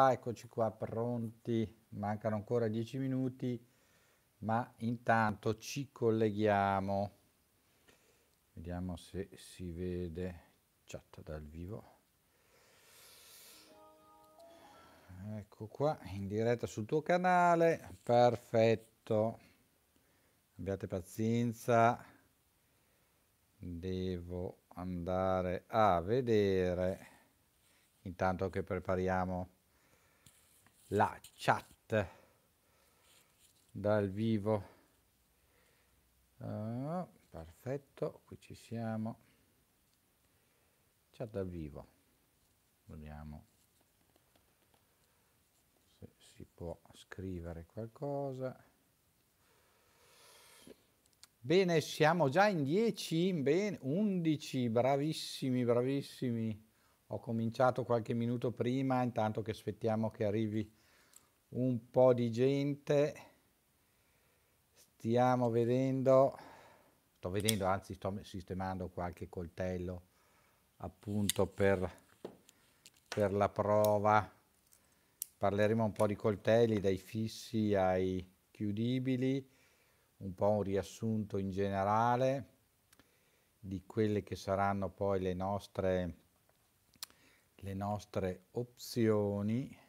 Ah, eccoci qua pronti, mancano ancora dieci minuti, ma intanto ci colleghiamo. Vediamo se si vede chat dal vivo. Ecco qua, in diretta sul tuo canale, perfetto. Abbiate pazienza, devo andare a vedere intanto che prepariamo la chat dal vivo uh, perfetto qui ci siamo chat dal vivo vediamo se si può scrivere qualcosa bene siamo già in 10 11 bravissimi bravissimi ho cominciato qualche minuto prima intanto che aspettiamo che arrivi un po' di gente. Stiamo vedendo, sto vedendo, anzi sto sistemando qualche coltello appunto per, per la prova. Parleremo un po' di coltelli, dai fissi ai chiudibili, un po' un riassunto in generale di quelle che saranno poi le nostre, le nostre opzioni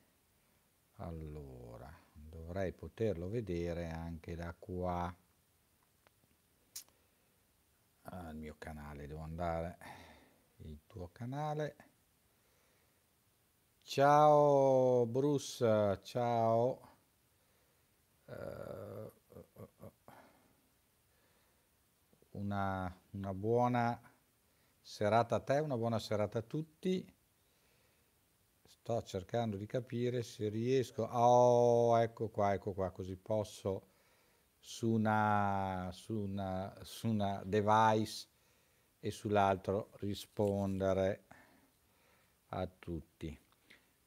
allora dovrei poterlo vedere anche da qua al mio canale devo andare il tuo canale ciao Bruce ciao uh, una, una buona serata a te una buona serata a tutti sto cercando di capire se riesco, oh ecco qua, ecco qua, così posso su una, su una, su una device e sull'altro rispondere a tutti.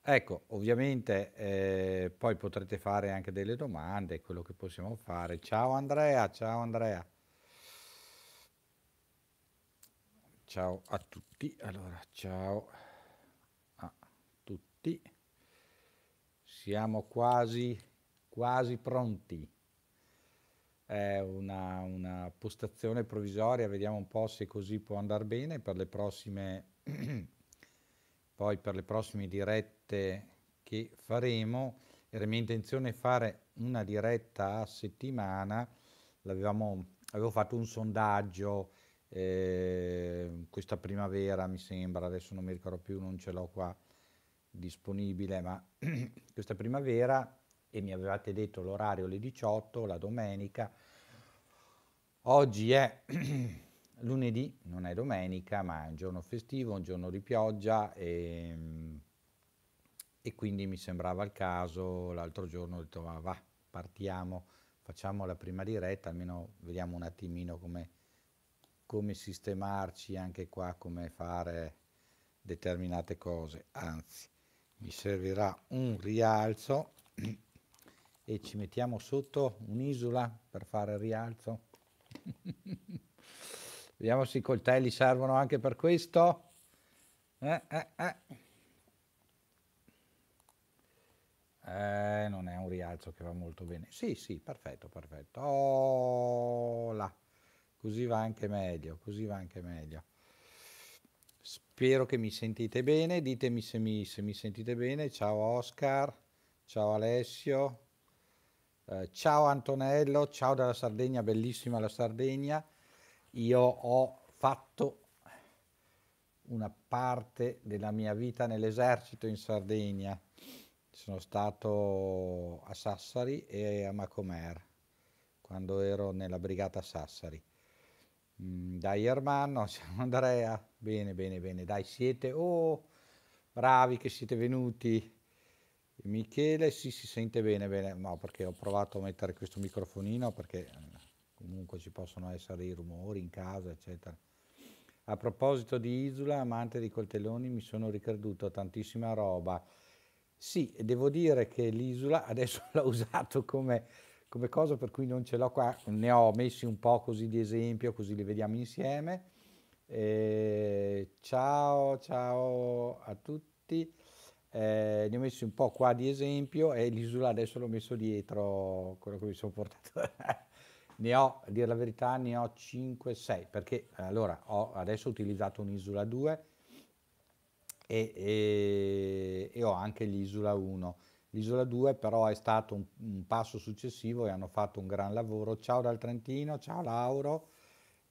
Ecco, ovviamente eh, poi potrete fare anche delle domande, quello che possiamo fare. Ciao Andrea, ciao Andrea. Ciao a tutti. Allora, ciao tutti. Siamo quasi, quasi pronti. È una, una postazione provvisoria, vediamo un po' se così può andare bene per le prossime, poi per le prossime dirette che faremo. Era mia intenzione fare una diretta a settimana, avevo fatto un sondaggio eh, questa primavera mi sembra, adesso non mi ricordo più, non ce l'ho qua disponibile, ma questa primavera, e mi avevate detto l'orario alle 18, la domenica, oggi è lunedì, non è domenica, ma è un giorno festivo, un giorno di pioggia e, ehm, e quindi mi sembrava il caso, l'altro giorno ho detto va, va partiamo, facciamo la prima diretta, almeno vediamo un attimino come, come sistemarci anche qua, come fare determinate cose, anzi mi servirà un rialzo e ci mettiamo sotto un'isola per fare il rialzo. Vediamo se i coltelli servono anche per questo. Eh, eh, eh. eh, non è un rialzo che va molto bene. Sì, sì, perfetto, perfetto. Oh, là. Così va anche meglio, così va anche meglio. Spero che mi sentite bene, ditemi se mi, se mi sentite bene. Ciao Oscar, ciao Alessio, eh, ciao Antonello, ciao dalla Sardegna, bellissima la Sardegna. Io ho fatto una parte della mia vita nell'esercito in Sardegna. Sono stato a Sassari e a Macomer quando ero nella brigata Sassari. Mm, da Iermanno, Andrea. Bene, bene, bene, dai, siete... Oh, bravi che siete venuti. Michele, sì, si sente bene, bene. No, perché ho provato a mettere questo microfonino perché eh, comunque ci possono essere i rumori in casa, eccetera. A proposito di Isola, amante dei coltelloni, mi sono ricreduto tantissima roba. Sì, devo dire che l'isola adesso l'ho usato come, come cosa per cui non ce l'ho qua, ne ho messi un po' così di esempio, così li vediamo insieme. Eh, ciao, ciao a tutti. Eh, ne ho messi un po' qua di esempio e l'isola adesso l'ho messo dietro quello che mi sono portato. ne ho, a dire la verità, ne ho 5-6 perché allora ho adesso utilizzato un'isola 2 e, e, e, ho anche l'isola 1. L'isola 2 però è stato un, un passo successivo e hanno fatto un gran lavoro. Ciao dal Trentino, ciao Lauro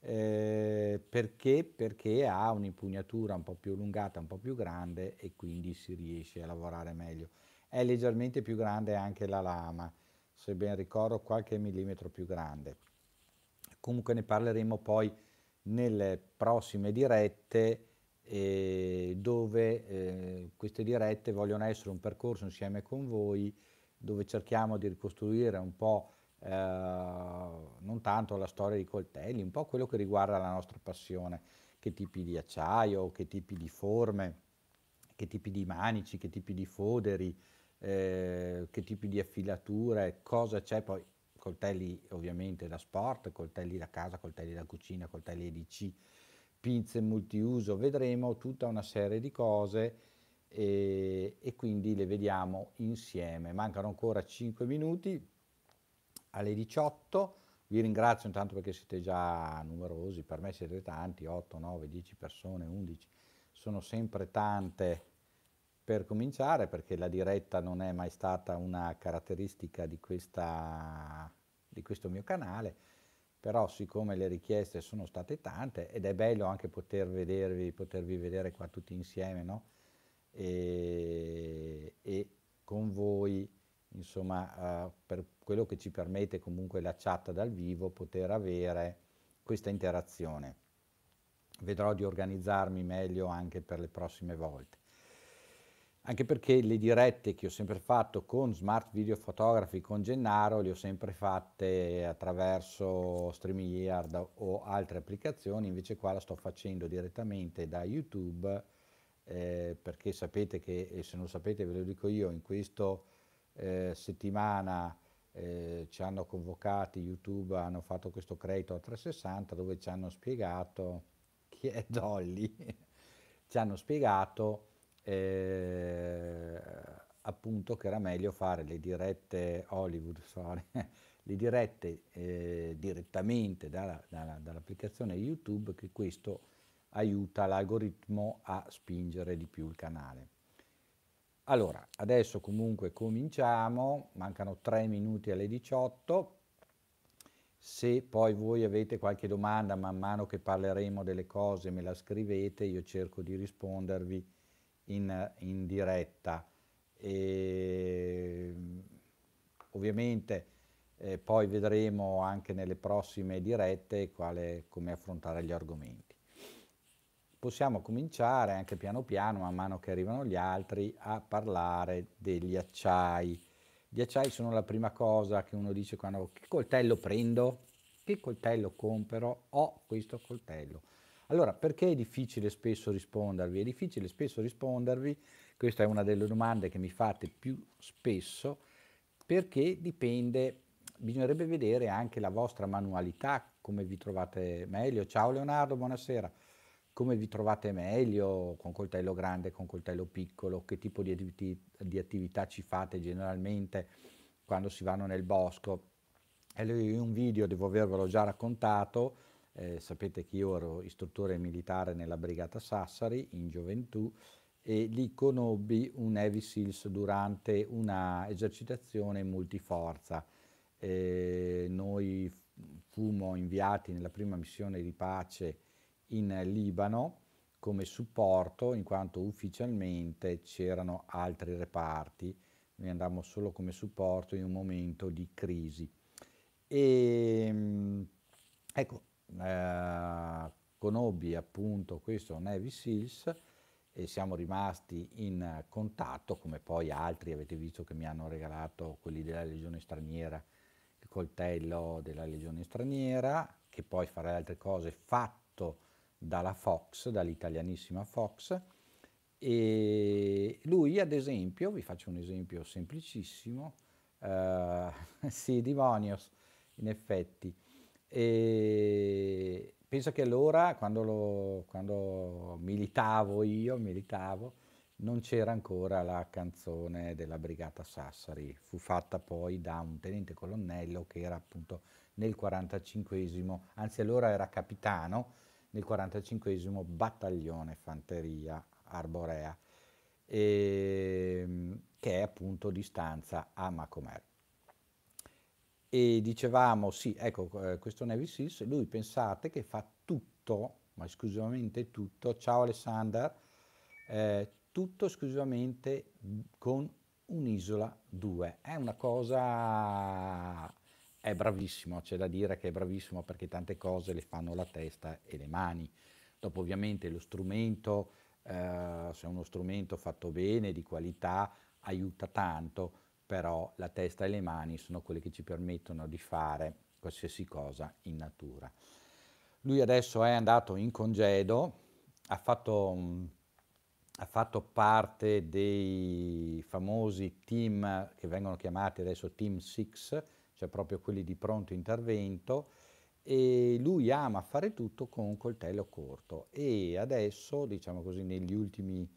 eh, perché? perché ha un'impugnatura un po' più allungata, un po' più grande e quindi si riesce a lavorare meglio. È leggermente più grande anche la lama, se ben ricordo qualche millimetro più grande. Comunque ne parleremo poi nelle prossime dirette eh, dove eh, queste dirette vogliono essere un percorso insieme con voi dove cerchiamo di ricostruire un po' Eh, non tanto la storia dei coltelli, un po' quello che riguarda la nostra passione, che tipi di acciaio, che tipi di forme, che tipi di manici, che tipi di foderi, eh, che tipi di affilature, cosa c'è poi coltelli ovviamente da sport, coltelli da casa, coltelli da cucina, coltelli EDC, pinze multiuso, vedremo tutta una serie di cose e, e, quindi le vediamo insieme. Mancano ancora 5 minuti, alle 18. Vi ringrazio intanto perché siete già numerosi, per me siete tanti, 8, 9, 10 persone, 11, sono sempre tante per cominciare perché la diretta non è mai stata una caratteristica di, questa, di questo mio canale, però siccome le richieste sono state tante ed è bello anche poter vedervi, potervi vedere qua tutti insieme no? e, e con voi insomma, eh, per quello che ci permette comunque la chat dal vivo poter avere questa interazione. Vedrò di organizzarmi meglio anche per le prossime volte. Anche perché le dirette che ho sempre fatto con Smart Video Photography con Gennaro le ho sempre fatte attraverso StreamYard o altre applicazioni, invece qua la sto facendo direttamente da YouTube eh, perché sapete che, e se non lo sapete ve lo dico io, in questo eh, settimana eh, ci hanno convocati, YouTube hanno fatto questo credito a 360 dove ci hanno spiegato, chi è Dolly? ci hanno spiegato eh, appunto che era meglio fare le dirette Hollywood, sorry, le dirette eh, direttamente dalla, dalla, dall'applicazione YouTube che questo aiuta l'algoritmo a spingere di più il canale. Allora, adesso comunque cominciamo, mancano 3 minuti alle 18. Se poi voi avete qualche domanda man mano che parleremo delle cose me la scrivete, io cerco di rispondervi in, in diretta. E, ehm, ovviamente eh, poi vedremo anche nelle prossime dirette quale, come affrontare gli argomenti possiamo cominciare anche piano piano, man mano che arrivano gli altri, a parlare degli acciai. Gli acciai sono la prima cosa che uno dice quando che coltello prendo, che coltello compro, ho questo coltello. Allora, perché è difficile spesso rispondervi? È difficile spesso rispondervi, questa è una delle domande che mi fate più spesso, perché dipende, bisognerebbe vedere anche la vostra manualità, come vi trovate meglio. Ciao Leonardo, buonasera come vi trovate meglio con coltello grande, con coltello piccolo, che tipo di, attività, di attività ci fate generalmente quando si vanno nel bosco. E in un video devo avervelo già raccontato, eh, sapete che io ero istruttore militare nella Brigata Sassari in gioventù e lì conobbi un Heavy Seals durante una esercitazione multiforza. Eh, noi fumo inviati nella prima missione di pace in Libano come supporto in quanto ufficialmente c'erano altri reparti, noi andammo solo come supporto in un momento di crisi. E, ehm, ecco, eh, conobbi appunto questo Navy Seals e siamo rimasti in contatto, come poi altri avete visto che mi hanno regalato quelli della Legione Straniera, il coltello della Legione Straniera, che poi farà altre cose, fatto dalla Fox, dall'italianissima Fox, e lui ad esempio, vi faccio un esempio semplicissimo, eh, sì, Divonios in effetti, e penso che allora quando, lo, quando militavo io, militavo, non c'era ancora la canzone della Brigata Sassari, fu fatta poi da un tenente colonnello che era appunto nel 45esimo, anzi allora era capitano, nel 45 battaglione fanteria arborea, e, ehm, che è appunto di stanza a Macomer. E dicevamo, sì, ecco, eh, questo Navy Seals, lui pensate che fa tutto, ma esclusivamente tutto, ciao Alessandra, eh, tutto esclusivamente con un'isola 2. È una cosa è bravissimo, c'è da dire che è bravissimo perché tante cose le fanno la testa e le mani. Dopo ovviamente lo strumento, eh, se è uno strumento fatto bene, di qualità, aiuta tanto, però la testa e le mani sono quelle che ci permettono di fare qualsiasi cosa in natura. Lui adesso è andato in congedo, ha fatto, mm, ha fatto parte dei famosi team che vengono chiamati adesso Team 6, cioè proprio quelli di pronto intervento, e lui ama fare tutto con un coltello corto e adesso, diciamo così, negli ultimi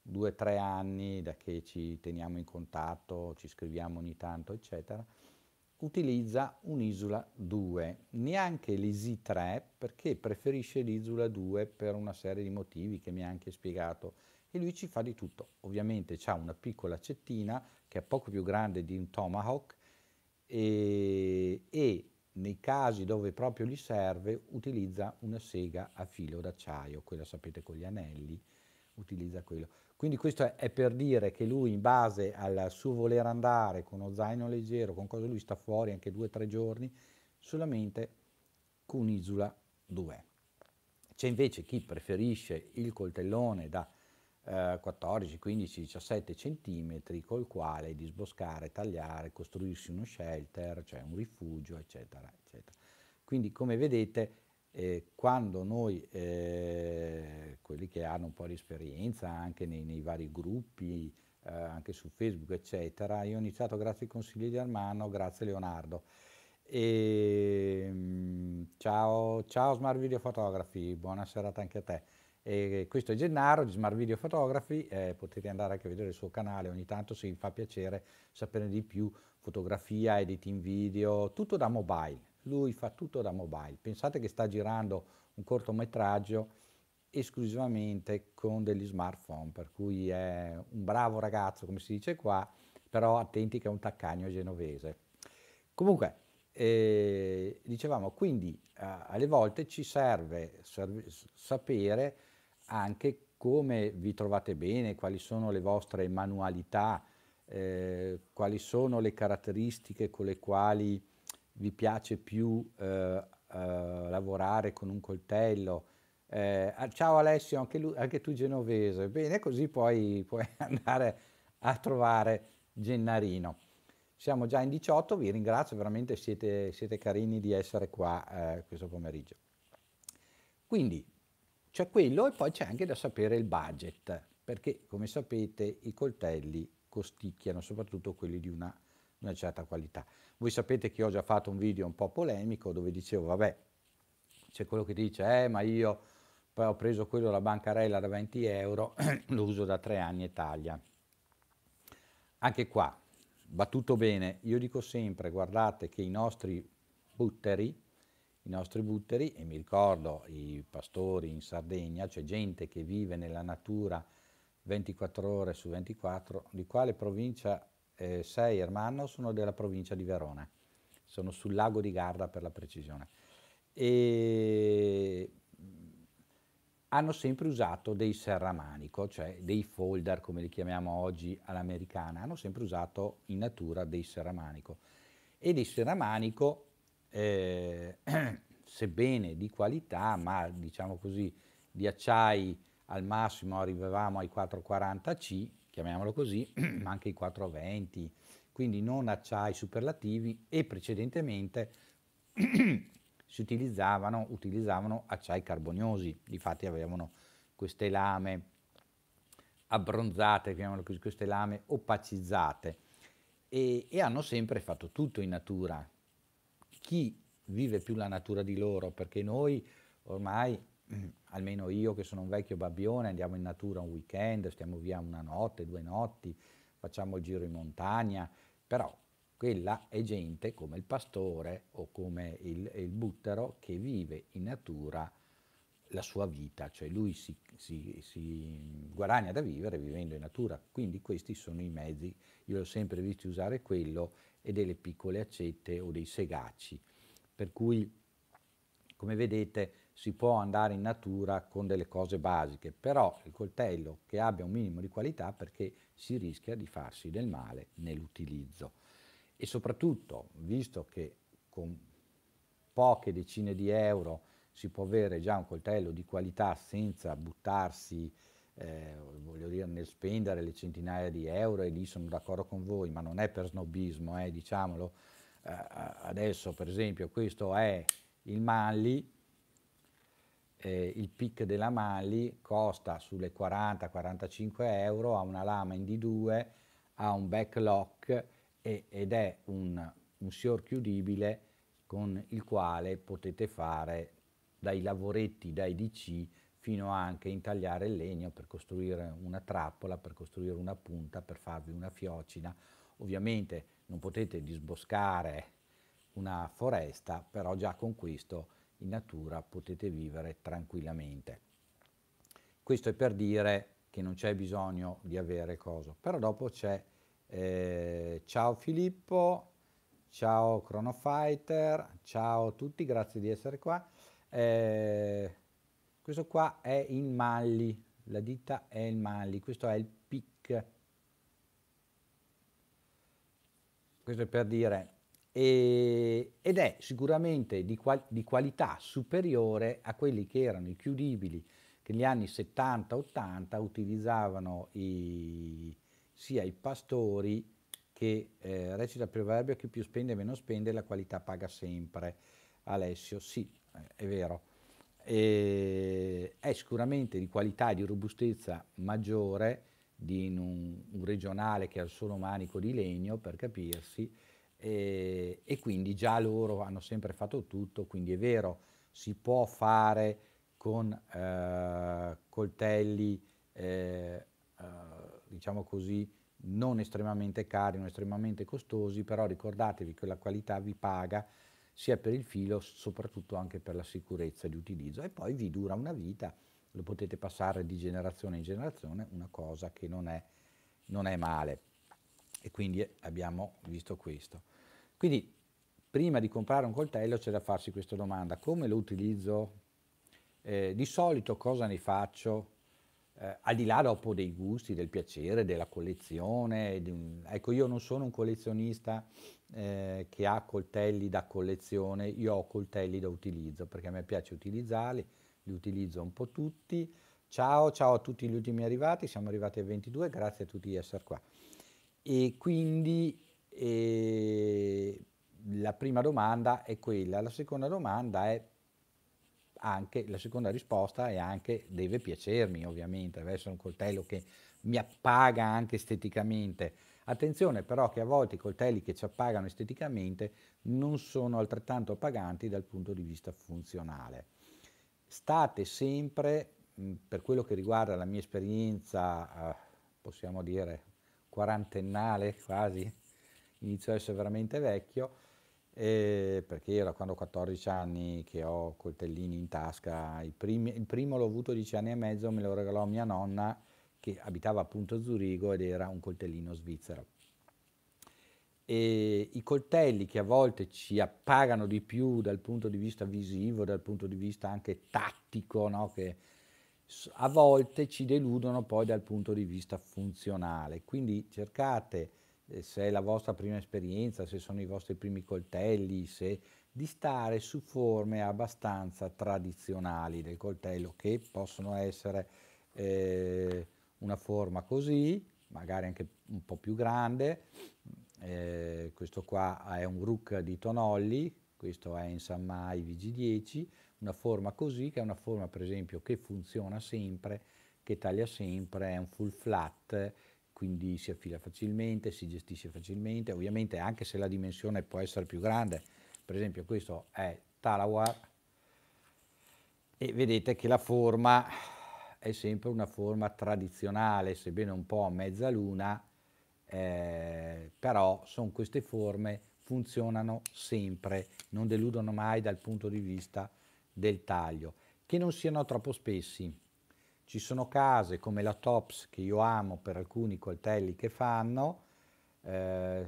due o tre anni da che ci teniamo in contatto, ci scriviamo ogni tanto, eccetera, utilizza un'Isula 2, neanche l'Isi 3 perché preferisce l'isola 2 per una serie di motivi che mi ha anche spiegato e lui ci fa di tutto. Ovviamente ha una piccola cettina che è poco più grande di un Tomahawk e, e nei casi dove proprio gli serve utilizza una sega a filo d'acciaio, quella sapete con gli anelli, utilizza quello. Quindi questo è per dire che lui in base al suo voler andare con lo zaino leggero, con cosa lui sta fuori anche due o tre giorni, solamente con un'isola dov'è. C'è invece chi preferisce il coltellone da 14, 15, 17 centimetri col quale disboscare, tagliare, costruirsi uno shelter, cioè un rifugio, eccetera, eccetera. Quindi come vedete eh, quando noi, eh, quelli che hanno un po' di esperienza anche nei, nei vari gruppi, eh, anche su Facebook, eccetera, io ho iniziato grazie ai consigli di Armano, grazie Leonardo. E, ehm, ciao, ciao Smart Video Photography, buona serata anche a te. E questo è Gennaro di Smart Video Photography, eh, potete andare anche a vedere il suo canale, ogni tanto se vi fa piacere sapere di più, fotografia, editing video, tutto da mobile, lui fa tutto da mobile. Pensate che sta girando un cortometraggio esclusivamente con degli smartphone, per cui è un bravo ragazzo, come si dice qua, però attenti che è un taccagno genovese. Comunque, eh, dicevamo, quindi eh, alle volte ci serve, serve sapere anche come vi trovate bene, quali sono le vostre manualità, eh, quali sono le caratteristiche con le quali vi piace più eh, eh, lavorare con un coltello. Eh, ah, ciao Alessio, anche, lui, anche, tu genovese. Bene, così poi puoi andare a trovare Gennarino. Siamo già in 18, vi ringrazio, veramente siete, siete carini di essere qua eh, questo pomeriggio. Quindi c'è quello e poi c'è anche da sapere il budget, perché come sapete i coltelli costicchiano, soprattutto quelli di una, una certa qualità. Voi sapete che ho già fatto un video un po' polemico dove dicevo, vabbè, c'è quello che dice, eh, ma io poi ho preso quello della bancarella da 20 euro, lo uso da tre anni e taglia. Anche qua, battuto bene, io dico sempre, guardate che i nostri butteri i nostri butteri e mi ricordo i pastori in Sardegna, cioè gente che vive nella natura 24 ore su 24, di quale provincia eh, sei, Ermanno? Sono della provincia di Verona, sono sul lago di Garda per la precisione. E mm, hanno sempre usato dei serramanico, cioè dei folder come li chiamiamo oggi all'americana, hanno sempre usato in natura dei serramanico e dei serramanico eh, sebbene di qualità, ma diciamo così, di acciai al massimo arrivavamo ai 440C, chiamiamolo così, ma anche i 420, quindi non acciai superlativi e precedentemente si utilizzavano, utilizzavano acciai carboniosi, infatti avevano queste lame abbronzate, chiamiamolo così, queste lame opacizzate e, e hanno sempre fatto tutto in natura, chi vive più la natura di loro, perché noi ormai, almeno io che sono un vecchio babbione, andiamo in natura un weekend, stiamo via una notte, due notti, facciamo il giro in montagna, però quella è gente come il pastore o come il, il buttero che vive in natura la sua vita, cioè lui si, si, si, guadagna da vivere vivendo in natura, quindi questi sono i mezzi, io l'ho sempre visto usare quello e delle piccole accette o dei segaci, per cui come vedete si può andare in natura con delle cose basiche, però il coltello che abbia un minimo di qualità perché si rischia di farsi del male nell'utilizzo e soprattutto visto che con poche decine di euro si può avere già un coltello di qualità senza buttarsi eh, voglio dire, nel spendere le centinaia di euro e lì sono d'accordo con voi, ma non è per snobismo, eh, diciamolo. Eh, adesso per esempio questo è il Mali, eh, il pic della Mali costa sulle 40-45 euro, ha una lama in D2, ha un backlock e, ed è un, un sior chiudibile con il quale potete fare dai lavoretti, dai DC, fino anche a intagliare il legno per costruire una trappola, per costruire una punta, per farvi una fiocina. Ovviamente non potete disboscare una foresta, però già con questo in natura potete vivere tranquillamente. Questo è per dire che non c'è bisogno di avere coso. Però dopo c'è eh, ciao Filippo, ciao Chronofighter, ciao a tutti, grazie di essere qua. Eh, questo qua è in malli, la ditta è in malli, questo è il PIC. Questo è per dire, e, ed è sicuramente di, qual, di qualità superiore a quelli che erano i chiudibili che negli anni 70-80 utilizzavano i, sia i pastori che eh, recita il proverbio chi più spende meno spende la qualità paga sempre. Alessio, sì, eh, è vero, e è sicuramente di qualità e di robustezza maggiore di un, un, regionale che ha il solo manico di legno, per capirsi, e, e quindi già loro hanno sempre fatto tutto, quindi è vero, si può fare con eh, coltelli, eh, eh, diciamo così, non estremamente cari, non estremamente costosi, però ricordatevi che la qualità vi paga sia per il filo, soprattutto anche per la sicurezza di utilizzo e poi vi dura una vita, lo potete passare di generazione in generazione, una cosa che non è, non è male. E quindi abbiamo visto questo. Quindi prima di comprare un coltello c'è da farsi questa domanda, come lo utilizzo? Eh, di solito cosa ne faccio? eh, al di là dopo dei gusti, del piacere, della collezione, un, ecco io non sono un collezionista eh, che ha coltelli da collezione, io ho coltelli da utilizzo perché a me piace utilizzarli, li utilizzo un po' tutti. Ciao, ciao a tutti gli ultimi arrivati, siamo arrivati a 22, grazie a tutti di essere qua. E quindi eh, la prima domanda è quella, la seconda domanda è anche la seconda risposta è anche deve piacermi ovviamente, deve essere un coltello che mi appaga anche esteticamente. Attenzione però che a volte i coltelli che ci appagano esteticamente non sono altrettanto appaganti dal punto di vista funzionale. State sempre, mm, per quello che riguarda la mia esperienza, eh, possiamo dire quarantennale quasi, inizio ad essere veramente vecchio, eh, perché era quando ho 14 anni che ho coltellini in tasca, primi, il primo l'ho avuto 10 anni e mezzo, me lo regalò mia nonna che abitava appunto a Zurigo ed era un coltellino svizzero. E I coltelli che a volte ci appagano di più dal punto di vista visivo, dal punto di vista anche tattico, no? che a volte ci deludono poi dal punto di vista funzionale. Quindi cercate eh, se è la vostra prima esperienza, se sono i vostri primi coltelli, se di stare su forme abbastanza tradizionali del coltello che possono essere eh, una forma così, magari anche un po' più grande, eh, questo qua è un rook di Tonolli, questo è in Sammai VG10, una forma così che è una forma per esempio che funziona sempre, che taglia sempre, è un full flat, quindi si affila facilmente, si gestisce facilmente, ovviamente anche se la dimensione può essere più grande, per esempio questo è Talawar e vedete che la forma è sempre una forma tradizionale, sebbene un po' a mezzaluna, eh, però sono queste forme funzionano sempre, non deludono mai dal punto di vista del taglio, che non siano troppo spessi ci sono case come la Tops che io amo per alcuni coltelli che fanno, eh,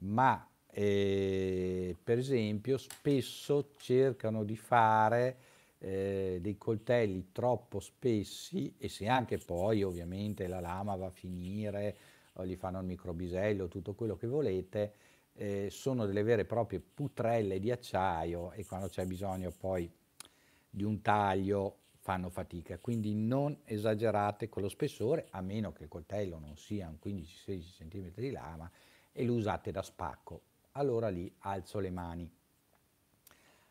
ma eh, per esempio spesso cercano di fare eh, dei coltelli troppo spessi e se anche poi ovviamente la lama va a finire o gli fanno il microbisello, tutto quello che volete, eh, sono delle vere e proprie putrelle di acciaio e quando c'è bisogno poi di un taglio fanno fatica, quindi non esagerate con lo spessore a meno che il coltello non sia un 15-16 cm di lama e lo usate da spacco. Allora lì alzo le mani.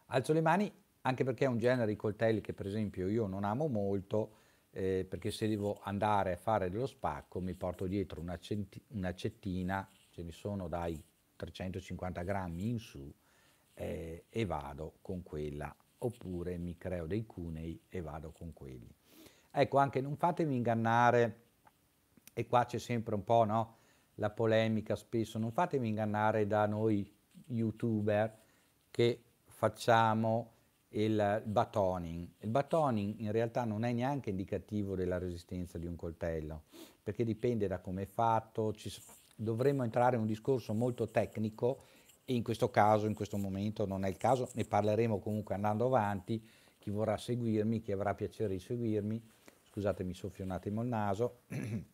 Alzo le mani anche perché è un genere di coltelli che per esempio io non amo molto eh, perché se devo andare a fare dello spacco mi porto dietro una un'accettina, ce ne sono dai 350 grammi in su eh, e vado con quella oppure mi creo dei cunei e vado con quelli. Ecco, anche non fatemi ingannare, e qua c'è sempre un po' no, la polemica spesso, non fatemi ingannare da noi youtuber che facciamo il batoning. Il batoning in realtà non è neanche indicativo della resistenza di un coltello, perché dipende da come è fatto, ci, dovremmo entrare in un discorso molto tecnico e in questo caso, in questo momento non è il caso, ne parleremo comunque andando avanti, chi vorrà seguirmi, chi avrà piacere di seguirmi, scusate mi soffio un attimo il naso,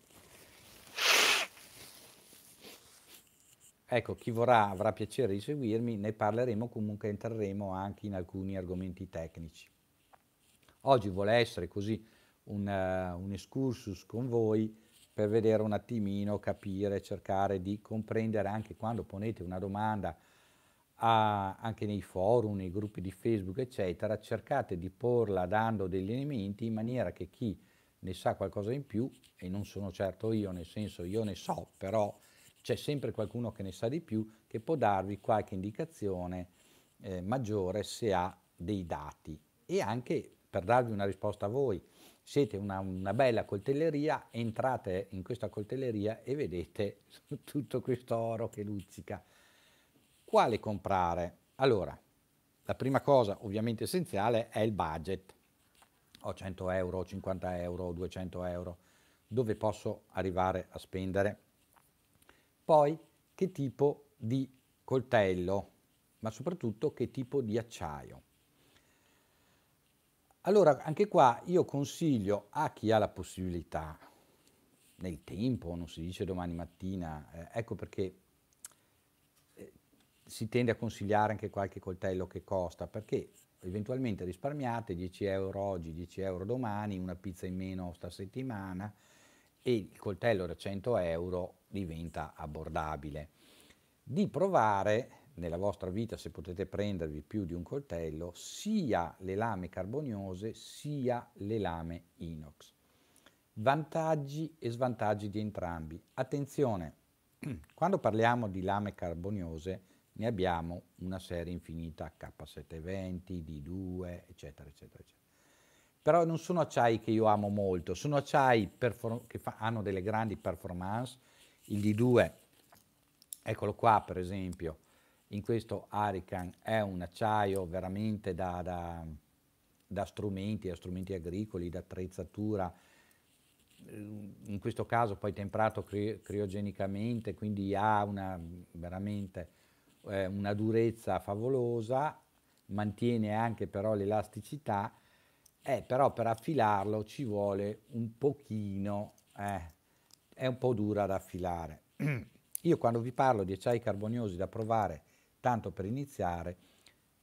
ecco chi vorrà avrà piacere di seguirmi, ne parleremo comunque, entreremo anche in alcuni argomenti tecnici. Oggi vuole essere così un, uh, un excursus con voi per vedere un attimino, capire, cercare di comprendere anche quando ponete una domanda a, anche nei forum, nei gruppi di Facebook, eccetera, cercate di porla dando degli elementi in maniera che chi ne sa qualcosa in più, e non sono certo io, nel senso io ne so, però c'è sempre qualcuno che ne sa di più, che può darvi qualche indicazione eh, maggiore se ha dei dati e anche per darvi una risposta a voi siete una, una, bella coltelleria, entrate in questa coltelleria e vedete tutto questo oro che luccica. Quale comprare? Allora, la prima cosa ovviamente essenziale è il budget. Ho 100 euro, 50 euro, 200 euro, dove posso arrivare a spendere? Poi, che tipo di coltello, ma soprattutto che tipo di acciaio? Allora, anche qua io consiglio a chi ha la possibilità, nel tempo, non si dice domani mattina, eh, ecco perché eh, si tende a consigliare anche qualche coltello che costa, perché eventualmente risparmiate 10 euro oggi, 10 euro domani, una pizza in meno stasettimana e il coltello da 100 euro diventa abbordabile. Di provare nella vostra vita se potete prendervi più di un coltello, sia le lame carboniose sia le lame inox. Vantaggi e svantaggi di entrambi. Attenzione, quando parliamo di lame carboniose ne abbiamo una serie infinita K720, D2, eccetera, eccetera, eccetera. Però non sono acciai che io amo molto, sono acciai che hanno delle grandi performance. Il D2, eccolo qua per esempio, in questo Arican è un acciaio veramente da, da, da strumenti, da strumenti agricoli, da attrezzatura, eh, in questo caso poi temperato cri criogenicamente, quindi ha una, veramente eh, una durezza favolosa, mantiene anche però l'elasticità, eh, però per affilarlo ci vuole un pochino, eh, è un po' dura da affilare. Io quando vi parlo di acciai carboniosi da provare tanto per iniziare,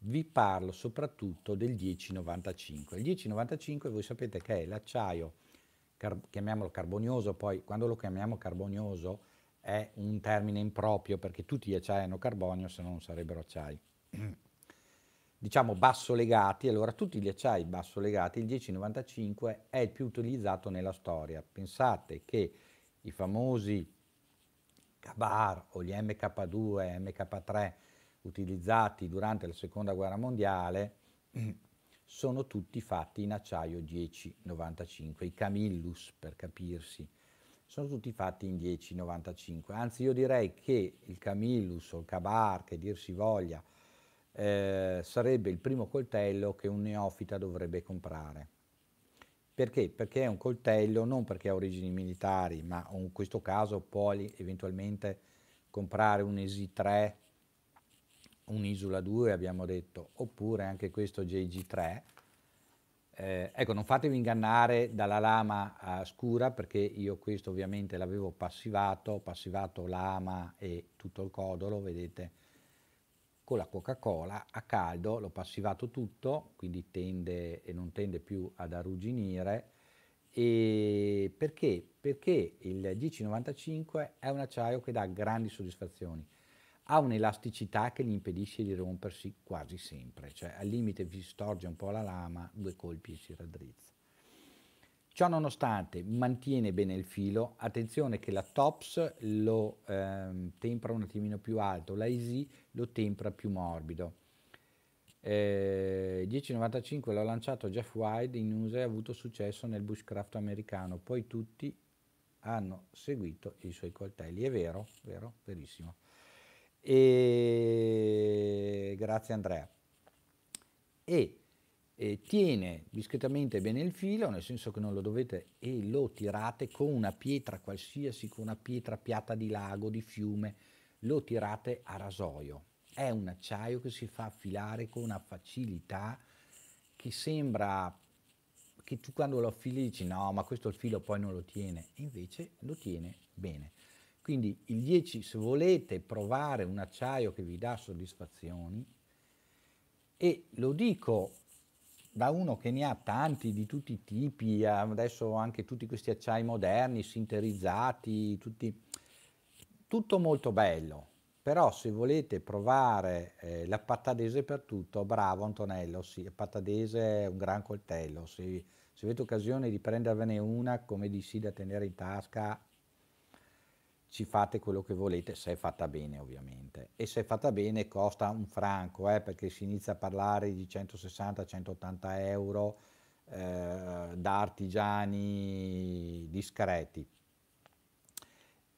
vi parlo soprattutto del 1095. Il 1095 voi sapete che è l'acciaio, car chiamiamolo carbonioso, poi quando lo chiamiamo carbonioso è un termine improprio perché tutti gli acciai hanno carbonio se no non sarebbero acciai. diciamo basso legati, allora tutti gli acciai basso legati, il 1095 è il più utilizzato nella storia. Pensate che i famosi Kabar o gli MK2, MK3 utilizzati durante la seconda guerra mondiale sono tutti fatti in acciaio 1095, i Camillus per capirsi, sono tutti fatti in 1095, anzi io direi che il Camillus o il Cabar, che dir si voglia, eh, sarebbe il primo coltello che un neofita dovrebbe comprare. Perché? Perché è un coltello non perché ha origini militari, ma in questo caso può eventualmente comprare un ESI 3 un'isola 2 abbiamo detto, oppure anche questo JG3. Eh, ecco, non fatevi ingannare dalla lama scura perché io questo ovviamente l'avevo passivato, passivato lama e tutto il codolo, vedete, con la Coca-Cola a caldo, l'ho passivato tutto, quindi tende e non tende più ad arrugginire. E perché? Perché il 1095 è un acciaio che dà grandi soddisfazioni ha un'elasticità che gli impedisce di rompersi quasi sempre, cioè al limite vi storge un po' la lama, due colpi e si raddrizza. Ciò nonostante mantiene bene il filo, attenzione che la TOPS lo ehm, tempra un attimino più alto, la ISI lo tempra più morbido. Eh, 10.95 l'ho lanciato Jeff Wide in USA e ha avuto successo nel bushcraft americano, poi tutti hanno seguito i suoi coltelli, è vero, vero, verissimo. E... Grazie Andrea. E, e tiene discretamente bene il filo, nel senso che non lo dovete e lo tirate con una pietra qualsiasi, con una pietra piatta di lago, di fiume, lo tirate a rasoio. È un acciaio che si fa affilare con una facilità che sembra che tu quando lo affili dici no, ma questo il filo poi non lo tiene, invece lo tiene bene. Quindi il 10, se volete provare un acciaio che vi dà soddisfazioni, e lo dico da uno che ne ha tanti di tutti i tipi, eh, adesso anche tutti questi acciai moderni, sinterizzati, tutti, tutto molto bello, però se volete provare eh, la patadese per tutto, bravo Antonello, sì, patadese è un gran coltello, se, se avete occasione di prendervene una come di sì da tenere in tasca, ci fate quello che volete se è fatta bene ovviamente e se è fatta bene costa un franco eh, perché si inizia a parlare di 160-180 euro eh, da artigiani discreti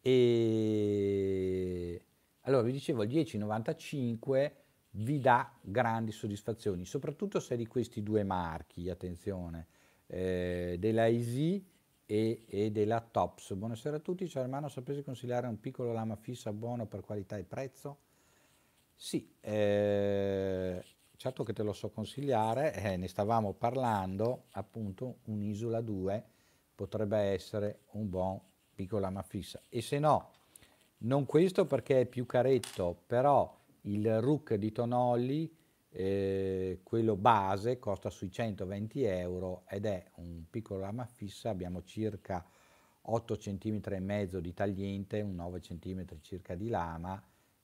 e allora vi dicevo il 10,95 vi dà grandi soddisfazioni soprattutto se è di questi due marchi attenzione eh, della Easy e, e dei laptops. Buonasera a tutti, ciao Armano, sapete consigliare un piccolo lama fissa buono per qualità e prezzo? Sì, eh, certo che te lo so consigliare, eh, ne stavamo parlando, appunto un'isola 2 potrebbe essere un buon piccolo lama fissa. E se no, non questo perché è più caretto, però il Rook di Tonolli eh, quello base costa sui 120 euro ed è un piccolo lama fissa, abbiamo circa 8 cm e mezzo di tagliente, un 9 cm circa di lama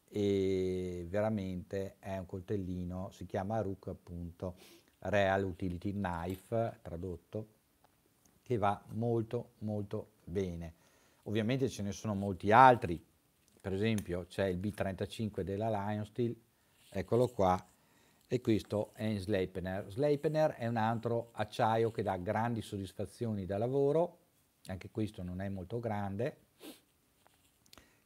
e veramente è un coltellino, si chiama Rook appunto Real Utility Knife tradotto che va molto molto bene. Ovviamente ce ne sono molti altri, per esempio c'è il B35 della Lionsteel, eccolo qua, e questo è in Sleipner. Sleipner è un altro acciaio che dà grandi soddisfazioni da lavoro, anche questo non è molto grande,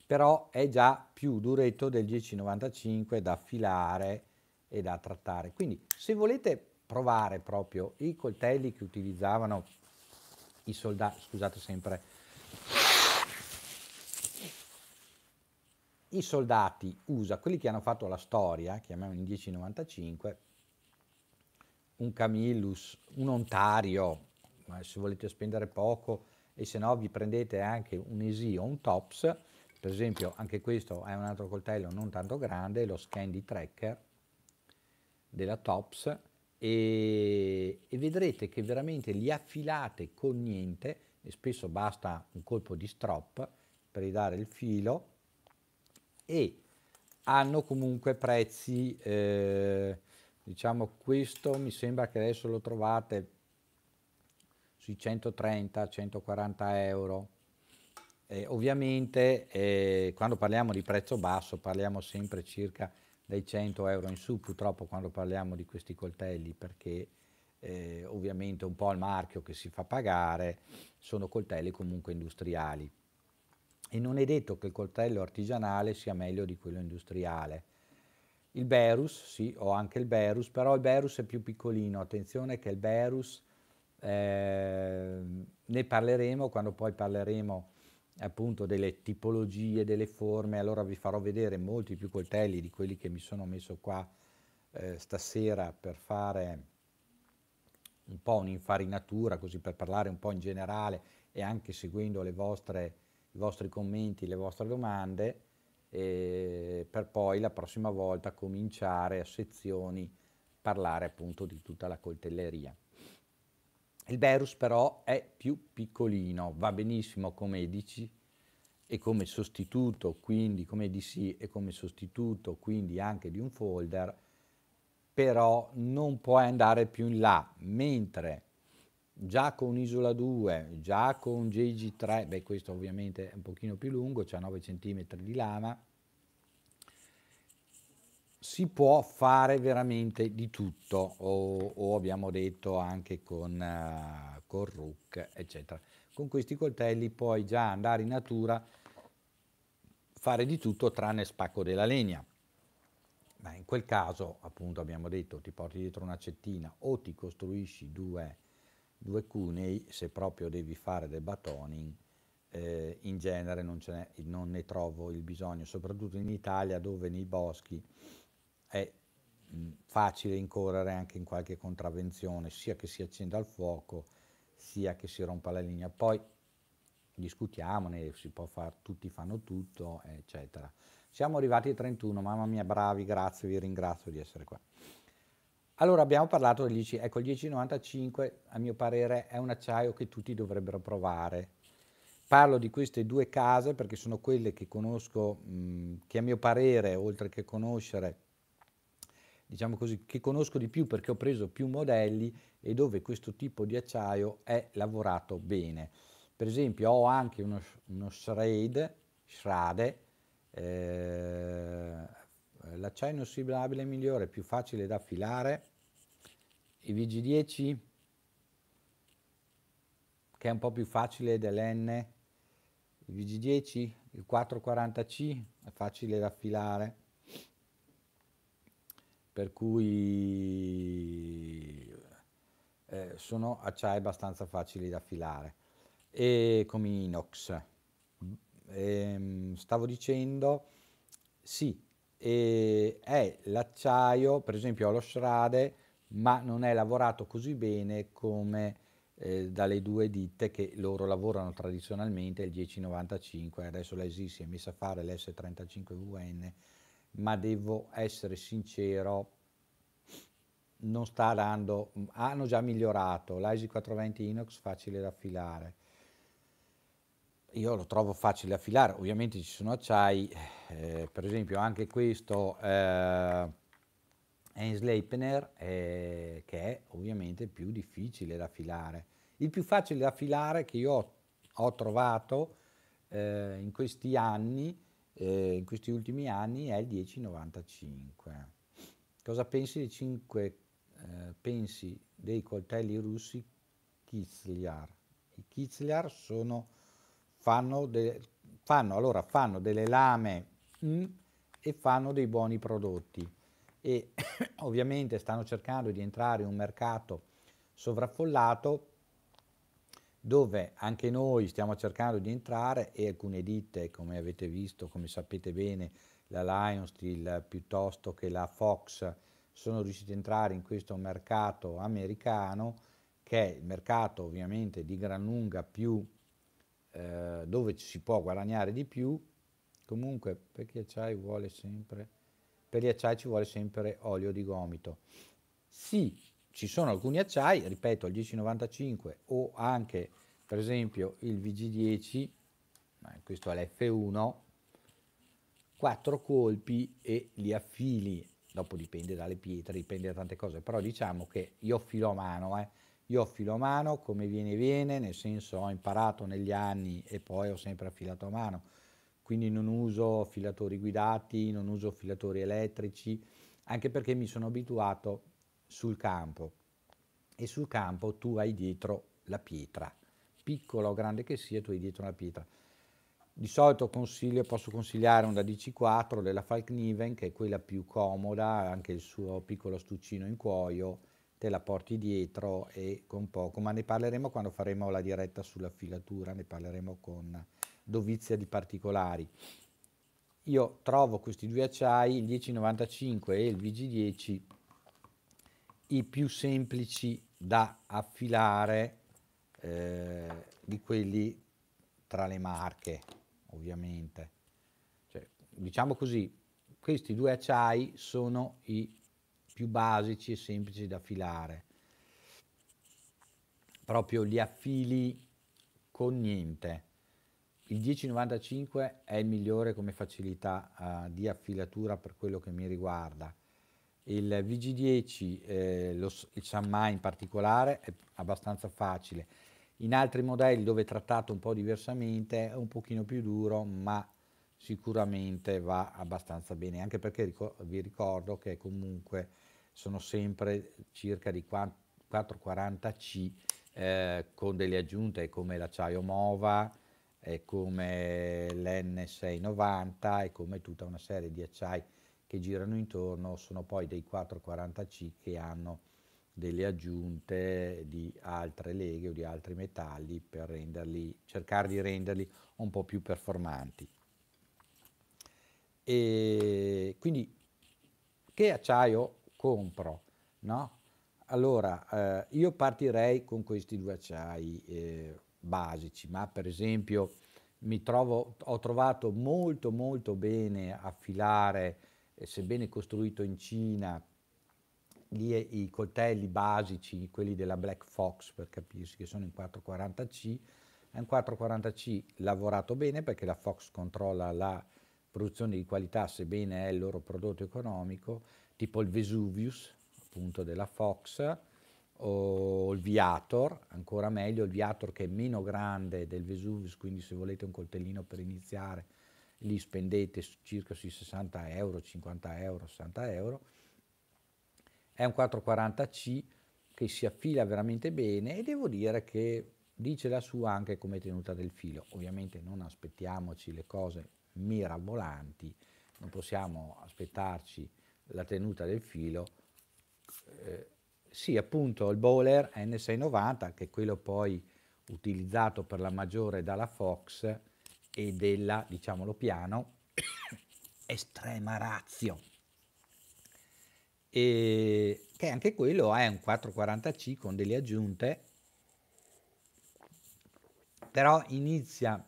però è già più duretto del 1095 da filare e da trattare. Quindi se volete provare proprio i coltelli che utilizzavano i soldati, scusate sempre i soldati USA, quelli che hanno fatto la storia, chiamiamoli in 1095, un Camillus, un Ontario, se volete spendere poco e se no vi prendete anche un Esi o un Tops, per esempio anche questo è un altro coltello non tanto grande, lo Scandi Tracker della Tops, e, e vedrete che veramente li affilate con niente, e spesso basta un colpo di strop per ridare il filo, e hanno comunque prezzi, eh, diciamo questo mi sembra che adesso lo trovate sui 130-140 euro. Eh, ovviamente eh, quando parliamo di prezzo basso parliamo sempre circa dai 100 euro in su purtroppo quando parliamo di questi coltelli perché eh, ovviamente un po' il marchio che si fa pagare sono coltelli comunque industriali e non è detto che il coltello artigianale sia meglio di quello industriale. Il Berus, sì, ho anche il Berus, però il Berus è più piccolino, attenzione che il Berus eh, ne parleremo quando poi parleremo appunto delle tipologie, delle forme, allora vi farò vedere molti più coltelli di quelli che mi sono messo qua eh, stasera per fare un po' un'infarinatura, così per parlare un po' in generale e anche seguendo le vostre i vostri commenti, le vostre domande per poi la prossima volta cominciare a sezioni parlare appunto di tutta la coltelleria. Il Berus però è più piccolino, va benissimo come EDC e come sostituto, quindi come EDC e come sostituto quindi anche di un folder, però non puoi andare più in là, mentre già con Isola 2, già con JG3, beh questo ovviamente è un pochino più lungo, c'è 9 cm di lama, si può fare veramente di tutto, o, o abbiamo detto anche con, uh, con Rook, eccetera. Con questi coltelli puoi già andare in natura, fare di tutto tranne spacco della legna. Ma in quel caso, appunto abbiamo detto, ti porti dietro una cettina o ti costruisci due due cunei, se proprio devi fare del batoning, eh, in genere non, non, ne trovo il bisogno, soprattutto in Italia dove nei boschi è mh, mm, facile incorrere anche in qualche contravvenzione, sia che si accenda il fuoco, sia che si rompa la linea. Poi discutiamone, si può fare, tutti fanno tutto, eccetera. Siamo arrivati ai 31, mamma mia, bravi, grazie, vi ringrazio di essere qua. Allora abbiamo parlato del 10, ecco il 1095 a mio parere è un acciaio che tutti dovrebbero provare. Parlo di queste due case perché sono quelle che conosco, mh, che a mio parere, oltre che conoscere, diciamo così, che conosco di più perché ho preso più modelli e dove questo tipo di acciaio è lavorato bene. Per esempio ho anche uno, uno shrade, shrade eh, eh, l'acciaio inossidabile è migliore, più facile da affilare, i VG10 che è un po' più facile dell'N, il VG10, il 440C è facile da affilare, per cui eh, sono acciai abbastanza facili da affilare, e come inox. E, ehm, stavo dicendo, sì, e è l'acciaio, per esempio allo Schrade, ma non è lavorato così bene come eh, dalle due ditte che loro lavorano tradizionalmente, il 1095, adesso la si è messa a fare l'S35VN, ma devo essere sincero, non sta dando, hanno già migliorato, l'ISI 420 Inox facile da affilare, io lo trovo facile affilare, ovviamente ci sono acciai, eh, per esempio anche questo eh, Einsleipner eh, che è ovviamente più difficile da affilare. Il più facile da affilare che io ho, ho trovato eh, in questi anni, eh, in questi ultimi anni, è il 1095. Cosa pensi dei 5 eh, pensi dei coltelli russi Kitzliar? I Kitzliar sono fanno, de, fanno, allora, fanno delle lame mm, e fanno dei buoni prodotti e ovviamente stanno cercando di entrare in un mercato sovraffollato dove anche noi stiamo cercando di entrare e alcune ditte, come avete visto, come sapete bene, la Lion Steel piuttosto che la Fox, sono riusciti ad entrare in questo mercato americano, che è il mercato ovviamente di gran lunga più eh, dove si può guadagnare di più, comunque per gli acciai vuole sempre, per gli acciai ci vuole sempre olio di gomito. Sì, ci sono alcuni acciai, ripeto il 1095 o anche per esempio il VG10, questo è l'F1, quattro colpi e li affili, dopo dipende dalle pietre, dipende da tante cose, però diciamo che io filo a mano, eh, io affilo a mano, come viene viene, nel senso ho imparato negli anni e poi ho sempre affilato a mano, quindi non uso filatori guidati, non uso filatori elettrici, anche perché mi sono abituato sul campo e sul campo tu hai dietro la pietra, piccola o grande che sia, tu hai dietro la pietra. Di solito consiglio, posso consigliare una DC4 della Falkniven, che è quella più comoda, anche il suo piccolo astuccino in cuoio, te la porti dietro e con poco, ma ne parleremo quando faremo la diretta sulla filatura, ne parleremo con dovizia di particolari. Io trovo questi due acciai, il 1095 e il VG10, i più semplici da affilare eh, di quelli tra le marche, ovviamente. Cioè, diciamo così, questi due acciai sono i più basici e semplici da filare. Proprio li affili con niente. Il 1095 è il migliore come facilità uh, di affilatura per quello che mi riguarda. Il VG10, eh, lo, il Sanma in particolare, è abbastanza facile. In altri modelli dove trattato un po' diversamente è un pochino più duro, ma sicuramente va abbastanza bene, anche perché vi ricordo che comunque sono sempre circa di 440C eh, con delle aggiunte come l'acciaio Mova, eh, come l'N690 e come tutta una serie di acciai che girano intorno, sono poi dei 440C che hanno delle aggiunte di altre leghe o di altri metalli per renderli, cercare di renderli un po' più performanti. E quindi che acciaio compro, no? Allora, eh, io partirei con questi due acciai eh, basici, ma per esempio mi trovo, ho trovato molto molto bene a filare, eh, sebbene costruito in Cina, gli, i coltelli basici, quelli della Black Fox per capirsi, che sono in 440C, è un 440C lavorato bene perché la Fox controlla la produzione di qualità, sebbene è il loro prodotto economico, tipo il Vesuvius, appunto della Fox, o il Viator, ancora meglio, il Viator che è meno grande del Vesuvius, quindi se volete un coltellino per iniziare, li spendete circa sui 60 euro, 50 euro, 60 euro. È un 440C che si affila veramente bene e devo dire che dice la sua anche come tenuta del filo. Ovviamente non aspettiamoci le cose mirabolanti, non possiamo aspettarci la tenuta del filo, eh, sì appunto il bowler N690 che è quello poi utilizzato per la maggiore dalla Fox e della, diciamolo piano, estrema razio. E che anche quello è un 440C con delle aggiunte, però inizia,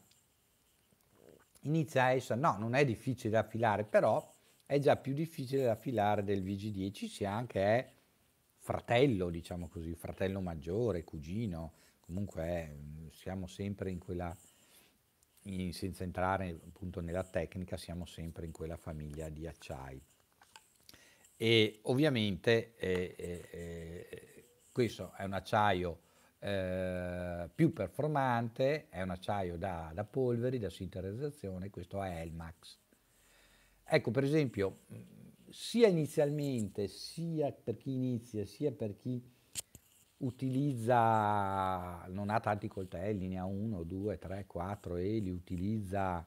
inizia a essere, no, non è difficile da affilare, però è già più difficile da filare del VG10, sia anche è fratello, diciamo così, fratello maggiore, cugino, comunque è, mm, siamo sempre in quella, in, senza entrare appunto nella tecnica, siamo sempre in quella famiglia di acciai. E ovviamente eh, eh, eh questo è un acciaio eh, più performante, è un acciaio da, da polveri, da sinterizzazione, questo è Elmax. Ecco, per esempio, sia inizialmente, sia per chi inizia, sia per chi utilizza, non ha tanti coltelli, ne ha uno, due, tre, quattro e li utilizza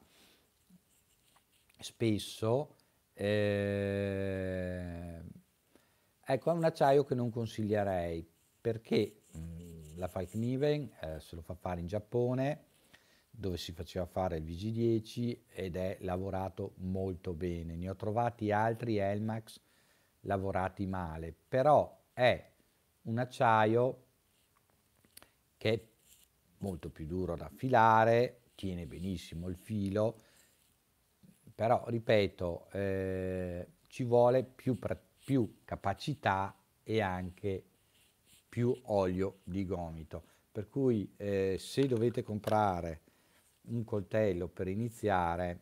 spesso, eh, ecco, è un acciaio che non consiglierei perché mh, mm, la Falkniven eh, se lo fa fare in Giappone, dove si faceva fare il VG10 ed è lavorato molto bene. Ne ho trovati altri Elmax lavorati male, però è un acciaio che è molto più duro da filare, tiene benissimo il filo, però ripeto, eh, ci vuole più, più capacità e anche più olio di gomito. Per cui eh, se dovete comprare un coltello per iniziare,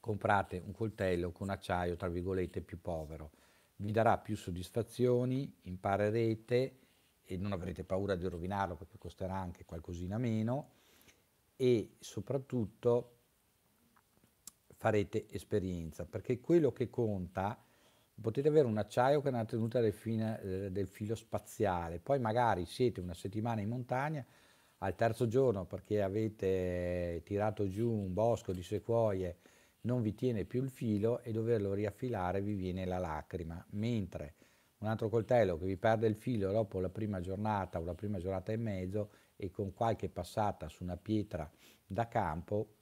comprate un coltello con acciaio tra virgolette più povero, vi darà più soddisfazioni, imparerete e non avrete paura di rovinarlo perché costerà anche qualcosina meno e soprattutto farete esperienza perché quello che conta potete avere un acciaio che è una tenuta del, fine, eh, del filo spaziale poi magari siete una settimana in montagna al terzo giorno perché avete tirato giù un bosco di sequoie non vi tiene più il filo e doverlo riaffilare vi viene la lacrima, mentre un altro coltello che vi perde il filo dopo la prima giornata o la prima giornata e mezzo e con qualche passata su una pietra da campo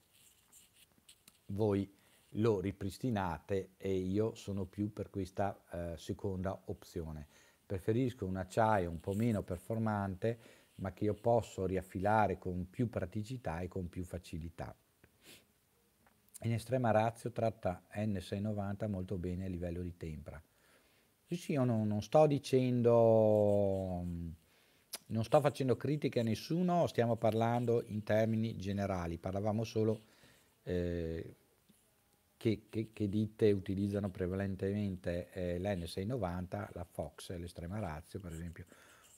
voi lo ripristinate e io sono più per questa eh, seconda opzione. Preferisco un acciaio un po' meno performante ma che io posso riaffilare con più praticità e con più facilità. In estrema razio tratta N690 molto bene a livello di tempra. Sì, sì, io non, non sto dicendo, mm, non sto facendo critiche a nessuno, stiamo parlando in termini generali, parlavamo solo eh, che, che, che, ditte utilizzano prevalentemente eh, l'N690, la Fox, l'estrema razio per esempio,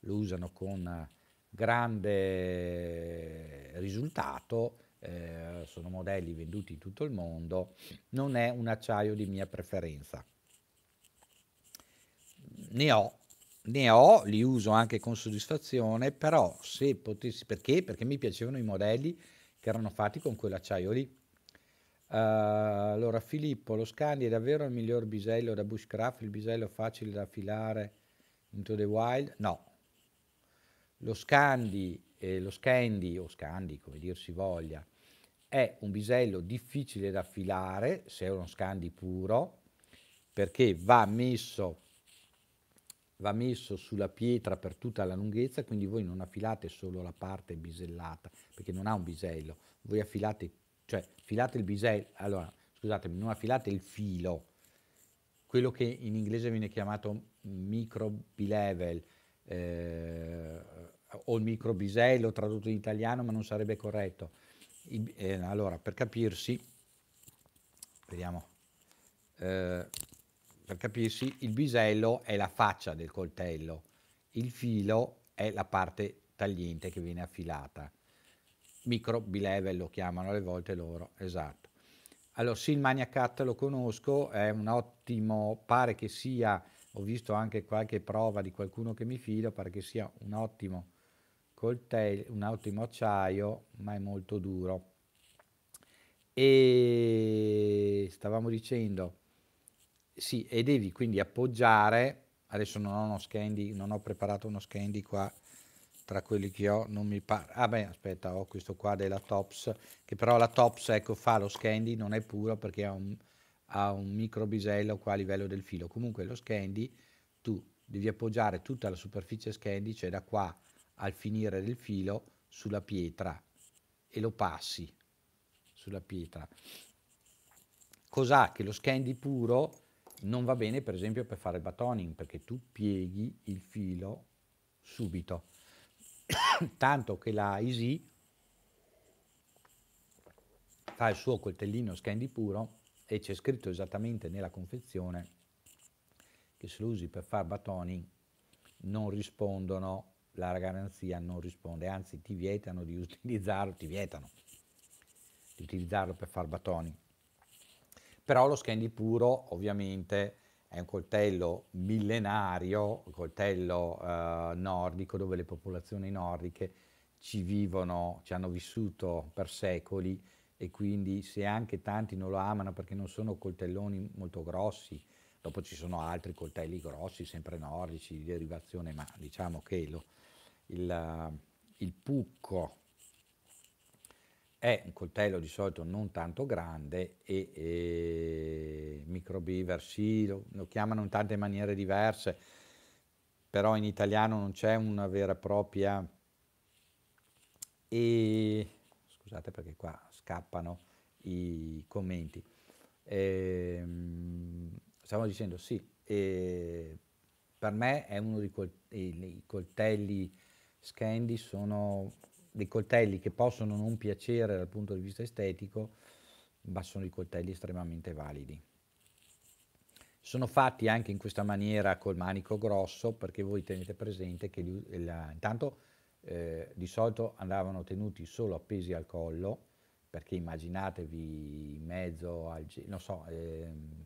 lo usano con grande eh, risultato, eh, sono modelli venduti in tutto il mondo, non è un acciaio di mia preferenza. Ne ho, ne ho, li uso anche con soddisfazione, però se potessi, perché? Perché mi piacevano i modelli che erano fatti con quell'acciaio lì. Uh, allora Filippo, lo Scandi è davvero il miglior bisello da bushcraft, il bisello facile da affilare into the wild? No, lo scandi, eh, lo scandi, o scandi come dir si voglia, è un bisello difficile da affilare se è uno scandi puro, perché va messo, va messo sulla pietra per tutta la lunghezza, quindi voi non affilate solo la parte bisellata, perché non ha un bisello, voi affilate, cioè filate il bisello, allora scusatemi, non affilate il filo, quello che in inglese viene chiamato micro bilevel, eh, o il microbisello tradotto in italiano, ma non sarebbe corretto. I, eh, allora, per capirsi, vediamo, eh, per capirsi, il bisello è la faccia del coltello, il filo è la parte tagliente che viene affilata. Micro bilevel lo chiamano alle volte loro, esatto. Allora, Silmania Cut lo conosco, è un ottimo, pare che sia ho visto anche qualche prova di qualcuno che mi fido, pare che sia un ottimo coltello, un ottimo acciaio, ma è molto duro. E stavamo dicendo, sì, e devi quindi appoggiare, adesso non ho uno scandy, non ho preparato uno scandy qua, tra quelli che ho non mi pare ah beh aspetta ho questo qua della Tops che però la Tops ecco fa lo scandy non è puro perché è un, a un micro bisello qua a livello del filo. Comunque lo scandi tu devi appoggiare tutta la superficie scandi, cioè da qua al finire del filo, sulla pietra e lo passi sulla pietra. Cos'ha che lo scandi puro non va bene per esempio per fare batoning perché tu pieghi il filo subito. Tanto che la Easy fa il suo coltellino scandi puro e c'è scritto esattamente nella confezione che se lo usi per far batoni non rispondono, la garanzia non risponde, anzi ti vietano di utilizzarlo, ti vietano di utilizzarlo per far batoni. Però lo Scandi puro ovviamente è un coltello millenario, un coltello eh, nordico dove le popolazioni nordiche ci vivono, ci hanno vissuto per secoli e quindi se anche tanti non lo amano perché non sono coltelloni molto grossi, dopo ci sono altri coltelli grossi, sempre nordici, di derivazione, ma diciamo che lo, il, il pucco è un coltello di solito non tanto grande e, e microbeaver sì, lo, lo, chiamano in tante maniere diverse, però in italiano non c'è una vera e propria... E, scusate perché qua scappano i commenti. E, ehm, stavo dicendo sì, per me è uno dei col coltelli Scandi sono dei coltelli che possono non piacere dal punto di vista estetico, ma sono dei coltelli estremamente validi. Sono fatti anche in questa maniera col manico grosso perché voi tenete presente che la, intanto eh, di solito andavano tenuti solo appesi al collo, perché immaginatevi in mezzo al gelo, so, ehm,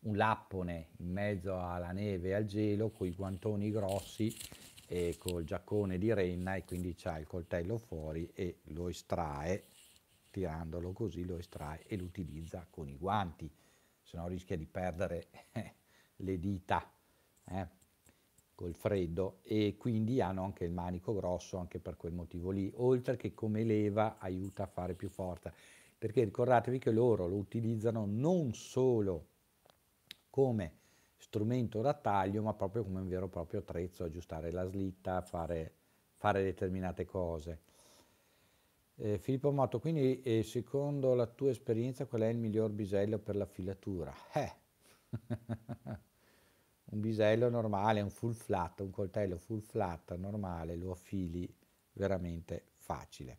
un lappone in mezzo alla neve e al gelo con i guantoni grossi e col giaccone di renna e quindi c'ha il coltello fuori e lo estrae, tirandolo così lo estrae e lo utilizza con i guanti, se no rischia di perdere eh, le dita. Eh? col freddo e quindi hanno anche il manico grosso anche per quel motivo lì, oltre che come leva aiuta a fare più forza, perché ricordatevi che loro lo utilizzano non solo come strumento da taglio, ma proprio come un vero e proprio attrezzo, aggiustare la slitta, fare, fare determinate cose. Eh, Filippo Motto, quindi eh, secondo la tua esperienza qual è il miglior bisello per la filatura? Eh. un bisello normale, un full flat, un coltello full flat normale lo affili veramente facile.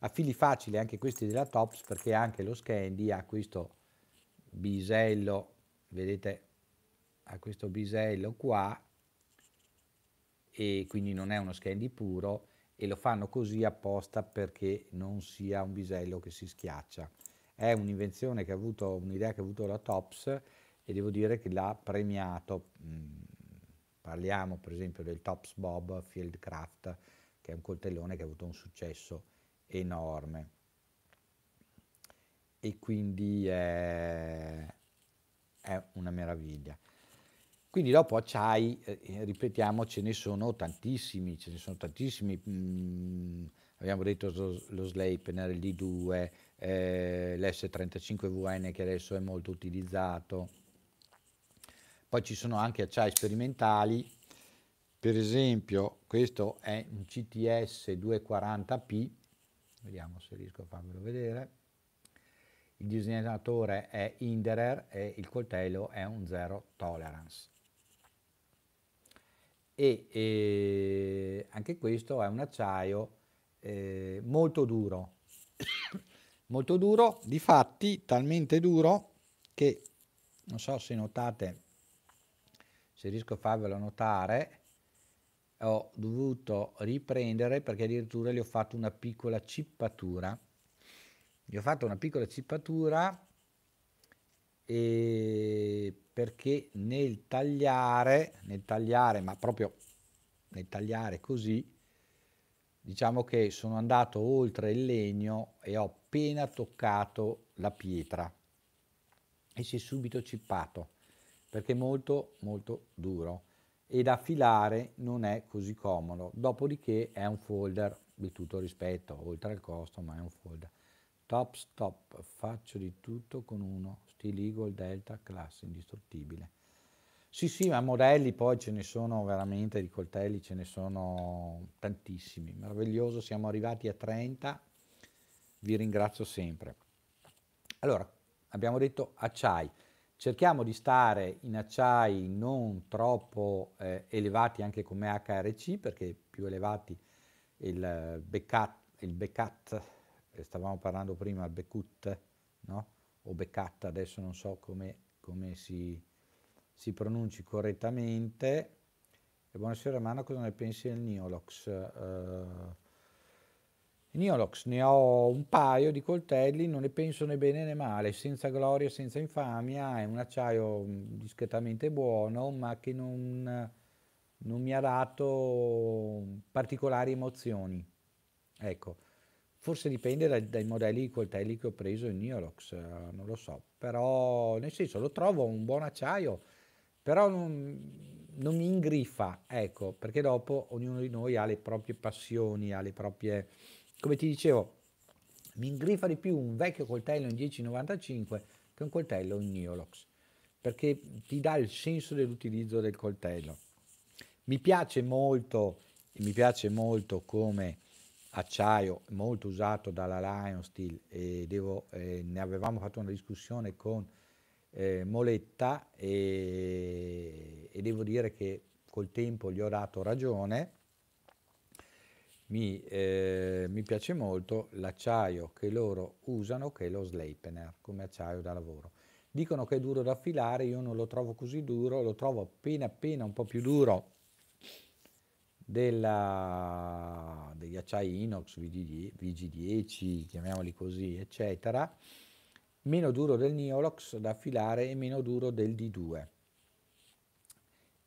Affili facile anche questi della Tops perché anche lo Scandi ha questo bisello, vedete, ha questo bisello qua e quindi non è uno Scandi puro e lo fanno così apposta perché non sia un bisello che si schiaccia. È un'invenzione che ha avuto, un'idea che ha avuto la Tops e devo dire che l'ha premiato, mm, parliamo per esempio del Tops Bob Fieldcraft, che è un coltellone che ha avuto un successo enorme. E quindi è, è una meraviglia. Quindi dopo acciai, eh, ripetiamo, ce ne sono tantissimi, ce ne sono tantissimi. Mm, abbiamo detto lo, lo Sleipner, l'I2, eh, l'S35VN che adesso è molto utilizzato, poi ci sono anche acciai sperimentali, per esempio questo è un CTS 240P, vediamo se riesco a farvelo vedere, il disegnatore è Inderer e il coltello è un zero tolerance. E, e anche questo è un acciaio eh, molto duro, molto duro, di fatti talmente duro che non so se notate se riesco a farvelo notare, ho dovuto riprendere perché addirittura gli ho fatto una piccola cippatura. Gli ho fatto una piccola cippatura perché nel tagliare, nel tagliare, ma proprio nel tagliare così, diciamo che sono andato oltre il legno e ho appena toccato la pietra e si è subito cippato perché è molto molto duro e da filare non è così comodo, dopodiché è un folder di tutto rispetto, oltre al costo, ma è un folder. Top stop, faccio di tutto con uno, stile Eagle Delta, classe indistruttibile. Sì, sì, ma modelli poi ce ne sono veramente, di coltelli ce ne sono tantissimi. Meraviglioso, siamo arrivati a 30, vi ringrazio sempre. Allora, abbiamo detto acciai. Cerchiamo di stare in acciai non troppo eh, elevati anche come HRC perché più elevati il eh, beccat, il beccat eh, stavamo parlando prima, il beccut no? o beccat, adesso non so come, come si, si, pronunci correttamente. E buonasera Mano, cosa ne pensi del Neolox? Uh, Niolox, ne ho un paio di coltelli, non ne penso né bene né male, senza gloria, senza infamia, è un acciaio mm, discretamente buono, ma che non, non mi ha dato particolari emozioni. Ecco, forse dipende dai, dai modelli di coltelli che ho preso in Niolox, eh, non lo so, però nel senso lo trovo un buon acciaio, però non, non mi ingriffa, ecco, perché dopo ognuno di noi ha le proprie passioni, ha le proprie come ti dicevo, mi ingrifa di più un vecchio coltello in 1095 che un coltello in Neolox, perché ti dà il senso dell'utilizzo del coltello. Mi piace molto, mi piace molto come acciaio molto usato dalla Lion Steel e devo, eh, ne avevamo fatto una discussione con eh, Moletta e, e devo dire che col tempo gli ho dato ragione mi, eh, mi piace molto l'acciaio che loro usano, che è lo Sleipener, come acciaio da lavoro. Dicono che è duro da affilare, io non lo trovo così duro, lo trovo appena appena un po' più duro della, degli acciai inox VG10, chiamiamoli così, eccetera, meno duro del Neolox da affilare e meno duro del D2.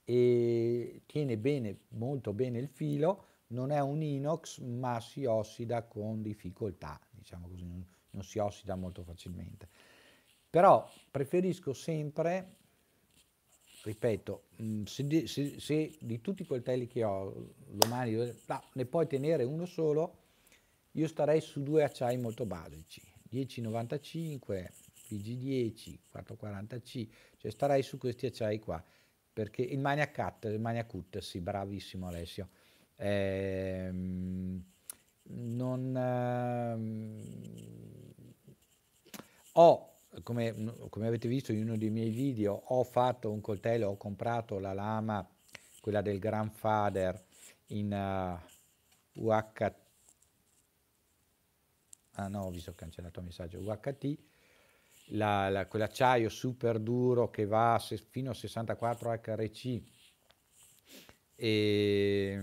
E tiene bene, molto bene il filo, non è un inox ma si ossida con difficoltà, diciamo così, non, non si ossida molto facilmente. Però preferisco sempre, ripeto, mm, se di, se, se di tutti i coltelli che ho domani no, ne puoi tenere uno solo, io starei su due acciai molto basici, 1095, PG10, 440C, cioè starei su questi acciai qua, perché il Mania Cut, il Mania Cut, sì, bravissimo Alessio, eh, non, ehm, ho, come, come, avete visto in uno dei miei video, ho fatto un coltello, ho comprato la lama, quella del Grandfather, in uh, eh, UHT, ah no, ho visto ho cancellato il messaggio, UHT, la, la, quell'acciaio super duro che va se, fino a 64 HRC e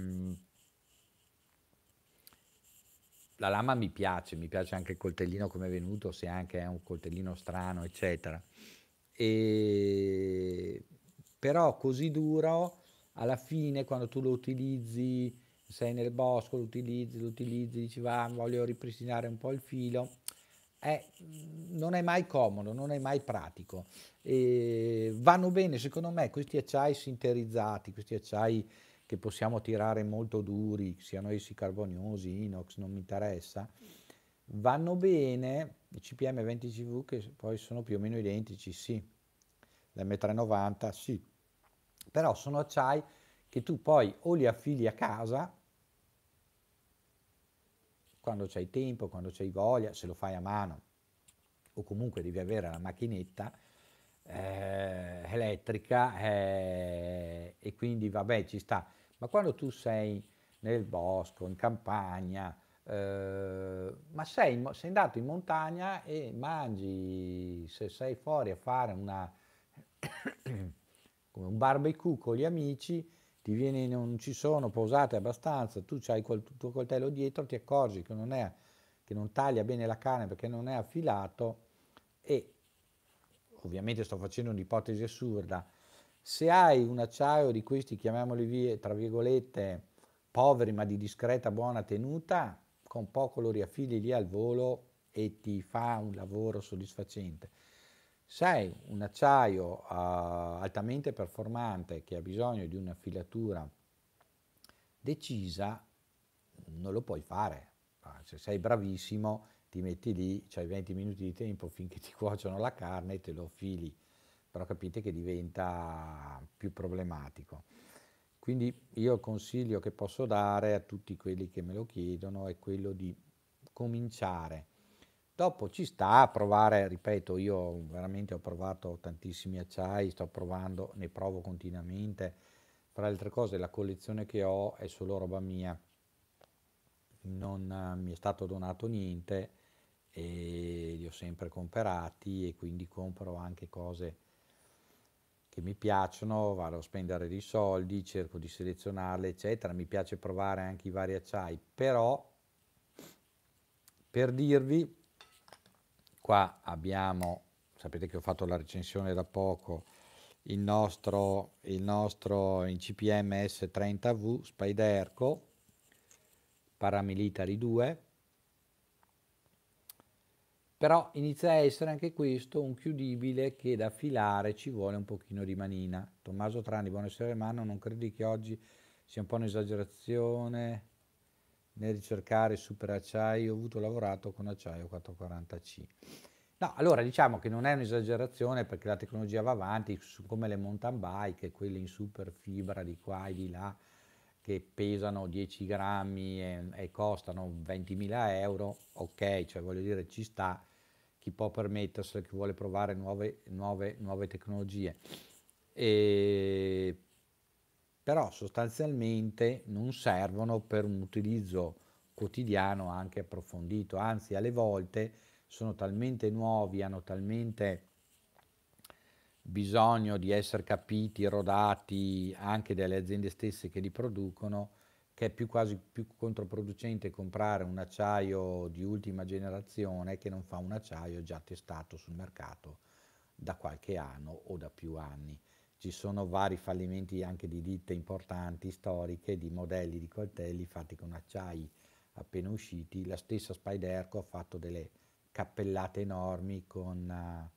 la lama mi piace, mi piace anche il coltellino come è venuto, se anche è un coltellino strano, eccetera. E... Però così duro, alla fine quando tu lo utilizzi, sei nel bosco, lo utilizzi, lo utilizzi, dici va, voglio ripristinare un po' il filo, è, non è mai comodo, non è mai pratico. E vanno bene, secondo me, questi acciai sinterizzati, questi acciai che possiamo tirare molto duri, siano essi carboniosi, inox, non mi interessa, vanno bene i CPM 20 CV che poi sono più o meno identici, sì, l'M390 sì, però sono acciai che tu poi o li affili a casa quando c'hai tempo, quando c'hai voglia, se lo fai a mano o comunque devi avere la macchinetta eh, elettrica eh, e quindi vabbè ci sta, ma quando tu sei nel bosco, in campagna, eh, ma sei, sei, andato in montagna e mangi, se sei fuori a fare una, come un barbecue con gli amici, ti viene, non ci sono posate abbastanza, tu hai quel tuo coltello dietro, ti accorgi che non, è, che non taglia bene la carne perché non è affilato e ovviamente sto facendo un'ipotesi assurda, se hai un acciaio di questi, chiamiamoli via, tra virgolette, poveri ma di discreta buona tenuta, con poco lo riaffili lì al volo e ti fa un lavoro soddisfacente. Se hai un acciaio uh, altamente performante che ha bisogno di una filatura decisa, non lo puoi fare. Ah, se sei bravissimo, ti metti lì, c'hai 20 minuti di tempo finché ti cuociono la carne e te lo fili, però capite che diventa più problematico. Quindi io il consiglio che posso dare a tutti quelli che me lo chiedono è quello di cominciare. Dopo ci sta a provare, ripeto, io veramente ho provato tantissimi acciai, sto provando, ne provo continuamente. Fra le altre cose la collezione che ho è solo roba mia, non eh, mi è stato donato niente, e li ho sempre comprati e quindi compro anche cose che mi piacciono, vado a spendere dei soldi, cerco di selezionarle, eccetera. Mi piace provare anche i vari acciai, però per dirvi, qua abbiamo, sapete che ho fatto la recensione da poco, il nostro, il nostro ICPM S30V Spiderco Paramilitari 2 però inizia a essere anche questo un chiudibile che da filare ci vuole un pochino di manina. Tommaso Trani, buonasera Mano, non credi che oggi sia un po' un'esagerazione nel ricercare super acciaio? Ho avuto lavorato con acciaio 440C. No, allora diciamo che non è un'esagerazione perché la tecnologia va avanti, come le mountain bike, quelle in super fibra di qua e di là, che pesano 10 grammi e, e costano 20.000 euro, ok, cioè voglio dire ci sta, chi può permetterselo, chi vuole provare nuove, nuove, nuove tecnologie. E, però sostanzialmente non servono per un utilizzo quotidiano anche approfondito, anzi alle volte sono talmente nuovi, hanno talmente bisogno di essere capiti, rodati anche dalle aziende stesse che li producono, che è più quasi più controproducente comprare un acciaio di ultima generazione che non fa un acciaio già testato sul mercato da qualche anno o da più anni. Ci sono vari fallimenti anche di ditte importanti, storiche, di modelli di coltelli fatti con acciai appena usciti. La stessa Spiderco ha fatto delle cappellate enormi con eh,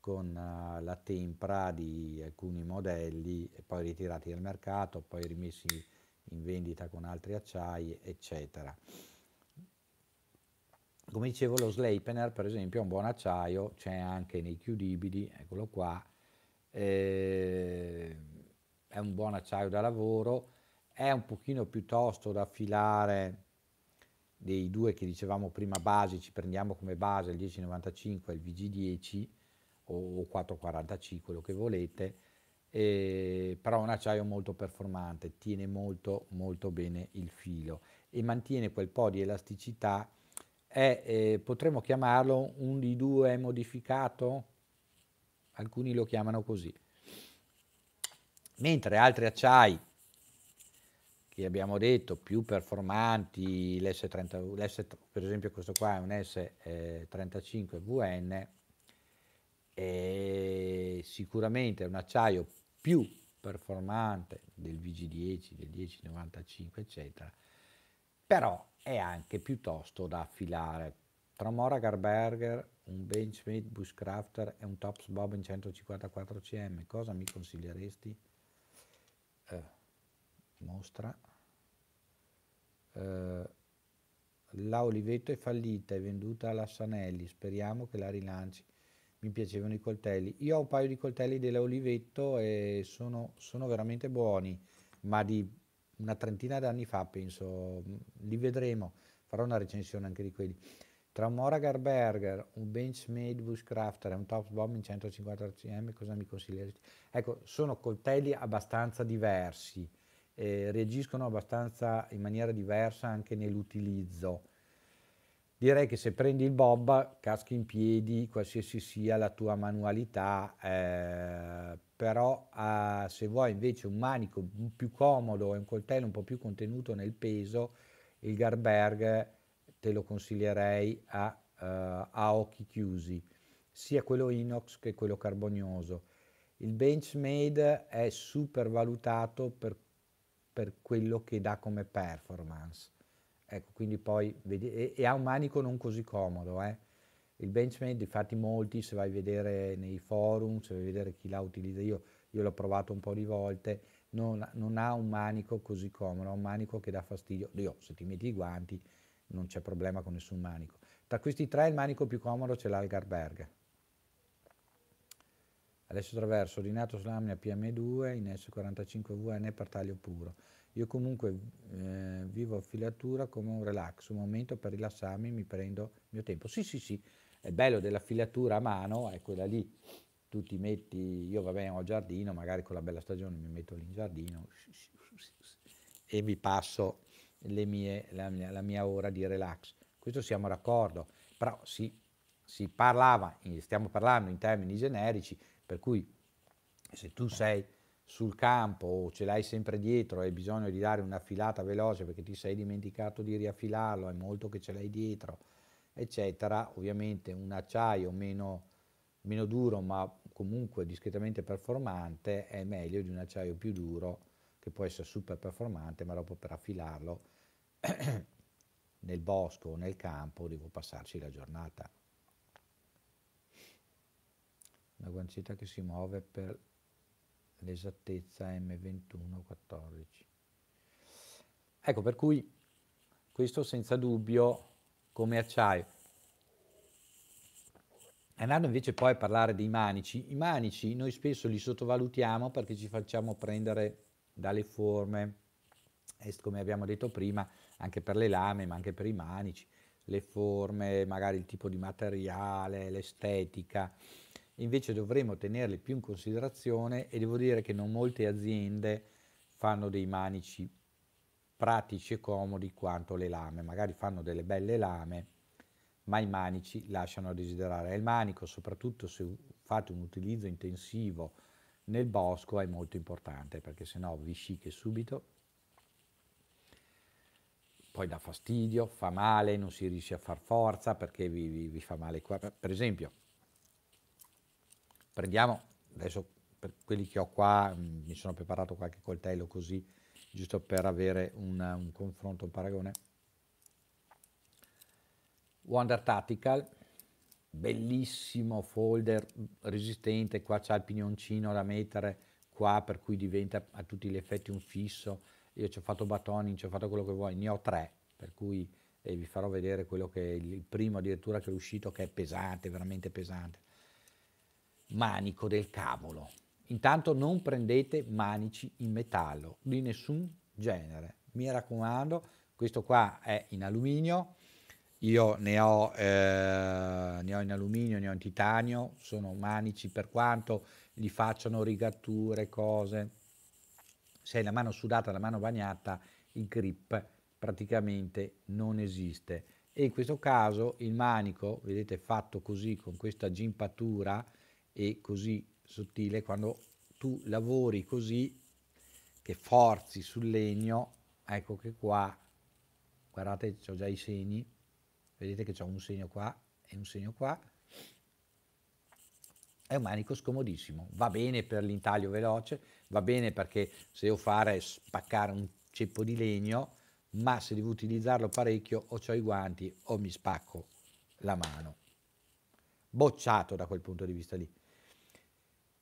con eh, la tempra di alcuni modelli, poi ritirati dal mercato, poi rimessi in vendita con altri acciai, eccetera. Come dicevo, lo Sleipener, per esempio, è un buon acciaio, c'è anche nei chiudibili, eccolo qua, eh, è un buon acciaio da lavoro, è un pochino più tosto da affilare dei due che dicevamo prima basici, prendiamo come base il 1095 e il VG10, o 445, quello che volete, eh, però è un acciaio molto performante, tiene molto molto bene il filo e mantiene quel po' di elasticità, è, eh, potremmo chiamarlo un D2 modificato, alcuni lo chiamano così, mentre altri acciai che abbiamo detto più performanti, l'S30, l'S, per esempio questo qua è un S35VN, eh, Ehm, è sicuramente un acciaio più performante del VG10, del 1095, eccetera, però è anche piuttosto da affilare. Tra Mora Garberger, un Benchmade Bushcrafter e un Tops Bob in 154 cm, cosa mi consiglieresti? Eh, mostra. Eh, la Olivetto è fallita, è venduta alla Sanelli, speriamo che la rilanci mi piacevano i coltelli. Io ho un paio di coltelli della Olivetto e sono, sono veramente buoni, ma di una trentina d'anni fa penso, mm, li vedremo, farò una recensione anche di quelli. Tra un Moragar Burger, un Benchmade Bushcrafter e un Top Bomb in 150 RCM, cosa mi consiglieresti? Ecco, sono coltelli abbastanza diversi, eh, reagiscono abbastanza in maniera diversa anche nell'utilizzo direi che se prendi il Bob caschi in piedi qualsiasi sia la tua manualità eh, però eh, se vuoi invece un manico più comodo e un coltello un po' più contenuto nel peso il Garberg te lo consiglierei a, eh, a occhi chiusi sia quello inox che quello carbonioso il Benchmade è super valutato per, per quello che dà come performance Ecco, quindi poi vedi, e, e, ha un manico non così comodo. Eh. Il benchmade, infatti molti, se vai a vedere nei forum, se vai a vedere chi la utilizza, io, io l'ho provato un po' di volte, non, non, ha un manico così comodo, ha un manico che dà fastidio. Io, se ti metti i guanti non c'è problema con nessun manico. Tra questi tre il manico più comodo ce l'ha il Garberg. Adesso attraverso, ordinato sull'amnia PM2 in S45VN per taglio puro. Io comunque eh, vivo filatura come un relax, un momento per rilassarmi, mi prendo il mio tempo. Sì, sì, sì, è bello della filatura a mano, è quella lì. Tu ti metti, io vabbè bene, ho giardino, magari con la bella stagione mi metto lì in giardino e vi passo mie, la, mia, la, mia, ora di relax. Questo siamo d'accordo, però si, si parlava, stiamo parlando in termini generici, per cui se tu sei sul campo o ce l'hai sempre dietro e hai bisogno di dare una filata veloce perché ti sei dimenticato di riaffilarlo, è molto che ce l'hai dietro, eccetera, ovviamente un acciaio meno, meno duro ma comunque discretamente performante è meglio di un acciaio più duro che può essere super performante ma dopo per affilarlo nel bosco o nel campo devo passarci la giornata. La guancetta che si muove per l'esattezza M2114. Ecco, per cui questo senza dubbio come acciaio. Andando invece poi a parlare dei manici, i manici noi spesso li sottovalutiamo perché ci facciamo prendere dalle forme, come abbiamo detto prima, anche per le lame, ma anche per i manici, le forme, magari il tipo di materiale, l'estetica, invece dovremmo tenerli più in considerazione e devo dire che non molte aziende fanno dei manici pratici e comodi quanto le lame, magari fanno delle belle lame, ma i manici lasciano a desiderare. Il manico, soprattutto se fate un utilizzo intensivo nel bosco, è molto importante perché sennò vi sciche subito, poi dà fastidio, fa male, non si riesce a far forza perché vi, vi, vi fa male qua. Per esempio, prendiamo adesso per quelli che ho qua, mm, mi sono preparato qualche coltello così, giusto per avere una, un confronto, un paragone. Wonder Tactical, bellissimo folder mm, resistente, qua c'è il pignoncino da mettere, qua per cui diventa a tutti gli effetti un fisso. Io ci ho fatto batoni, ci ho fatto quello che vuoi, ne ho tre, per cui eh, vi farò vedere quello che è il primo addirittura che è uscito, che è pesante, veramente pesante manico del cavolo. Intanto non prendete manici in metallo di nessun genere. Mi raccomando, questo qua è in alluminio. Io ne ho, eh, ne ho in alluminio, ne ho in titanio, sono manici per quanto li facciano rigature, cose. Se hai la mano sudata, la mano bagnata, il grip praticamente non esiste. E in questo caso il manico, vedete fatto così con questa gimpatura, e così sottile, quando tu lavori così, che forzi sul legno, ecco che qua, guardate, ho già i segni, vedete che ho un segno qua e un segno qua, è un manico scomodissimo, va bene per l'intaglio veloce, va bene perché se devo fare spaccare un ceppo di legno, ma se devo utilizzarlo parecchio o ho i guanti o mi spacco la mano. Bocciato da quel punto di vista lì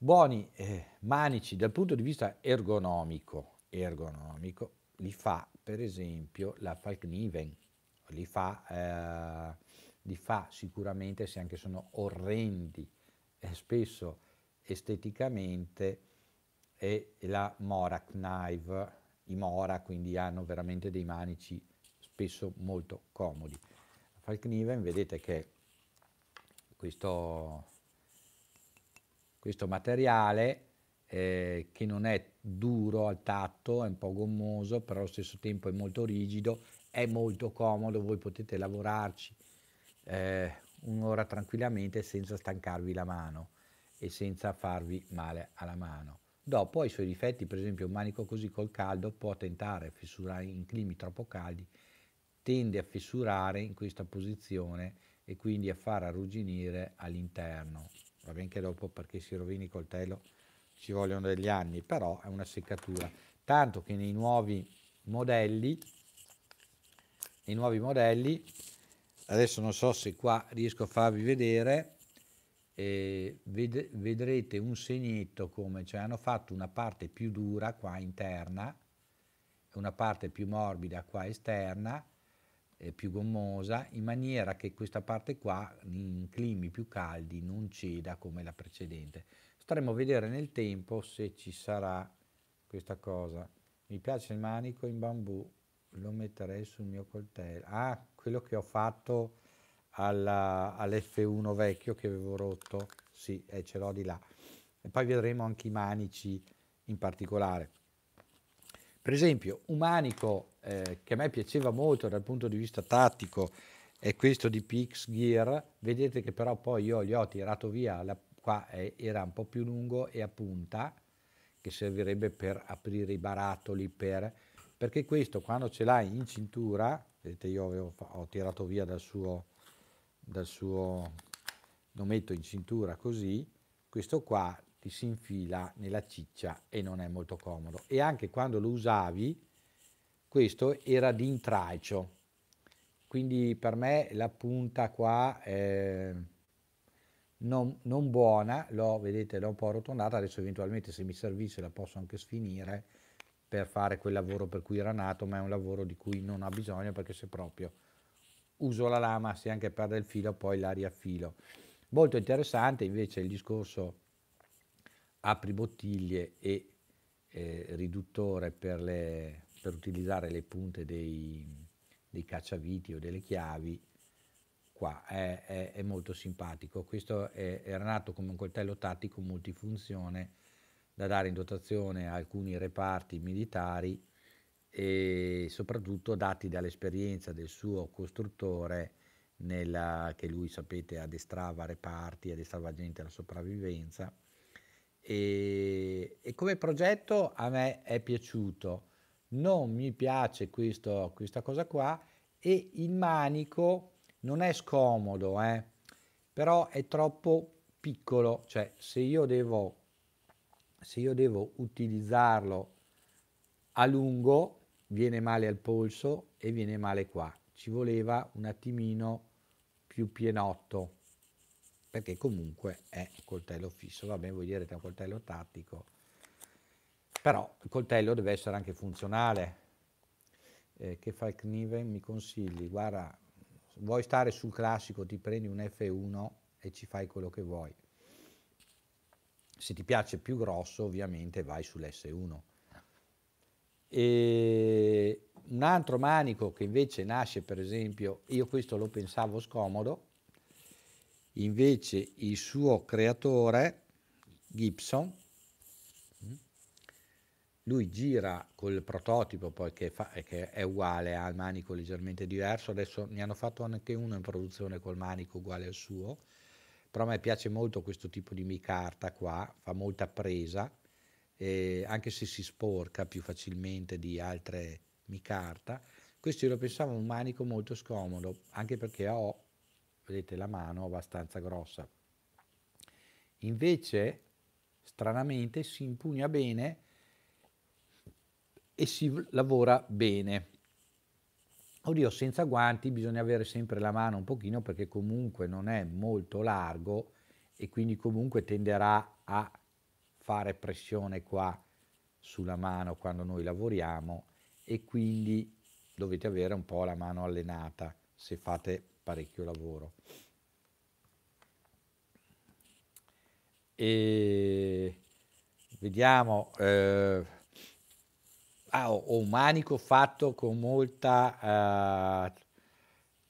buoni eh, manici dal punto di vista ergonomico, ergonomico li fa per esempio la Falkniven, li fa, eh, li fa sicuramente se anche sono orrendi, eh, spesso esteticamente, e la Mora Knife, i Mora quindi hanno veramente dei manici spesso molto comodi. La Falkniven vedete che questo questo materiale eh, che non è duro al tatto, è un po' gommoso, però allo stesso tempo è molto rigido, è molto comodo, voi potete lavorarci eh, un'ora tranquillamente senza stancarvi la mano e senza farvi male alla mano. Dopo ha i suoi difetti, per esempio un manico così col caldo può tentare a fissurare in climi troppo caldi, tende a fissurare in questa posizione e quindi a far arrugginire all'interno va bene che dopo perché si rovini il coltello ci vogliono degli anni, però è una seccatura. Tanto che nei nuovi modelli, nei nuovi modelli, adesso non so se qua riesco a farvi vedere, eh, ved vedrete un segnetto come, cioè hanno fatto una parte più dura qua interna, una parte più morbida qua esterna, eh, più gommosa in maniera che questa parte qua in climi più caldi non ceda come la precedente. Staremo a vedere nel tempo se ci sarà questa cosa. Mi piace il manico in bambù, lo metterei sul mio coltello. Ah, quello che ho fatto all'F1 all vecchio che avevo rotto, sì, eh, ce l'ho di là. E poi vedremo anche i manici in particolare. Per esempio, un manico eh, che a me piaceva molto dal punto di vista tattico è questo di Pix Gear, vedete che però poi io gli ho tirato via, la, qua è, era un po' più lungo e a punta, che servirebbe per aprire i barattoli, per, perché questo quando ce l'hai in cintura, vedete io avevo, ho tirato via dal suo, dal suo, lo metto in cintura così, questo qua ti si infila nella ciccia e non è molto comodo. E anche quando lo usavi, questo era di intralcio. Quindi per me la punta qua è non, non buona, l'ho, vedete, l'ho un po' arrotondata, adesso eventualmente se mi servisse la posso anche sfinire per fare quel lavoro per cui era nato, ma è un lavoro di cui non ha bisogno perché se proprio uso la lama, se anche perde il filo, poi la riaffilo. Molto interessante invece il discorso apri bottiglie e eh, riduttore per le per utilizzare le punte dei, dei cacciaviti o delle chiavi, qua è, è, è molto simpatico. Questo è, era nato come un coltello tattico multifunzione da dare in dotazione a alcuni reparti militari e soprattutto dati dall'esperienza del suo costruttore nella, che lui sapete addestrava reparti, addestrava gente alla sopravvivenza e, e come progetto a me è piaciuto non mi piace questo, questa cosa qua e il manico non è scomodo, eh? però è troppo piccolo, cioè se io devo, se io devo utilizzarlo a lungo viene male al polso e viene male qua. Ci voleva un attimino più pienotto perché comunque è un coltello fisso. Va bene, voi direte un coltello tattico però il coltello deve essere anche funzionale. Eh, che fa il Kniven mi consigli? Guarda, vuoi stare sul classico, ti prendi un F1 e ci fai quello che vuoi. Se ti piace più grosso, ovviamente vai sull'S1. E un altro manico che invece nasce, per esempio, io questo lo pensavo scomodo, invece il suo creatore, Gibson, lui gira col prototipo poi che, fa, eh, che, è uguale, al manico leggermente diverso, adesso ne hanno fatto anche uno in produzione col manico uguale al suo, però a me piace molto questo tipo di micarta qua, fa molta presa, eh, anche se si sporca più facilmente di altre micarta, questo io lo pensavo un manico molto scomodo, anche perché ho, vedete la mano abbastanza grossa, invece stranamente si impugna bene, e si lavora bene. Oddio, senza guanti bisogna avere sempre la mano un pochino perché comunque non è molto largo e quindi comunque tenderà a fare pressione qua sulla mano quando noi lavoriamo e quindi dovete avere un po' la mano allenata se fate parecchio lavoro. E vediamo eh, ah, ho un manico fatto con molta, eh,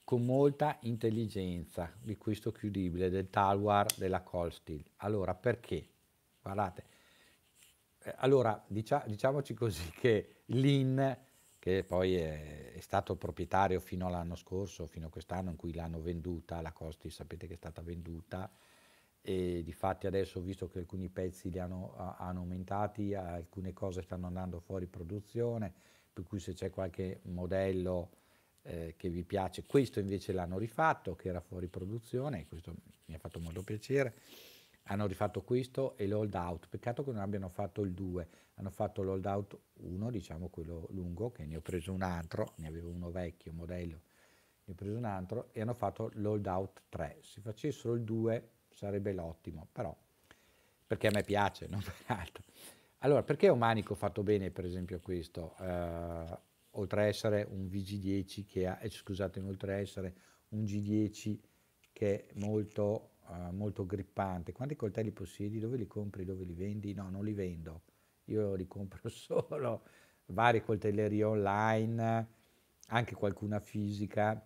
con molta intelligenza di questo chiudibile del talwar della Colstil. Allora perché? Guardate, eh, allora dicia, diciamoci così che l'IN che poi è, è, stato proprietario fino all'anno scorso, fino a quest'anno in cui l'hanno venduta, la Colstil sapete che è stata venduta e difatti adesso ho visto che alcuni pezzi li hanno, hanno aumentati, alcune cose stanno andando fuori produzione, per cui se c'è qualche modello eh, che vi piace, questo invece l'hanno rifatto, che era fuori produzione, e questo mi ha fatto molto piacere, hanno rifatto questo e l'hold out, peccato che non abbiano fatto il 2, hanno fatto l'hold out 1, diciamo quello lungo, che ne ho preso un altro, ne avevo uno vecchio modello, ne ho preso un altro, e hanno fatto l'hold out 3, se facessero il 2 sarebbe l'ottimo, però perché a me piace, non per altro. Allora, perché ho manico fatto bene, per esempio, a questo? Eh, oltre a essere un VG10 che ha, eh, scusate, oltre a essere un G10 che è molto, eh, molto grippante. Quanti coltelli possiedi? Dove li compri? Dove li vendi? No, non li vendo. Io li compro solo varie coltellerie online, anche qualcuna fisica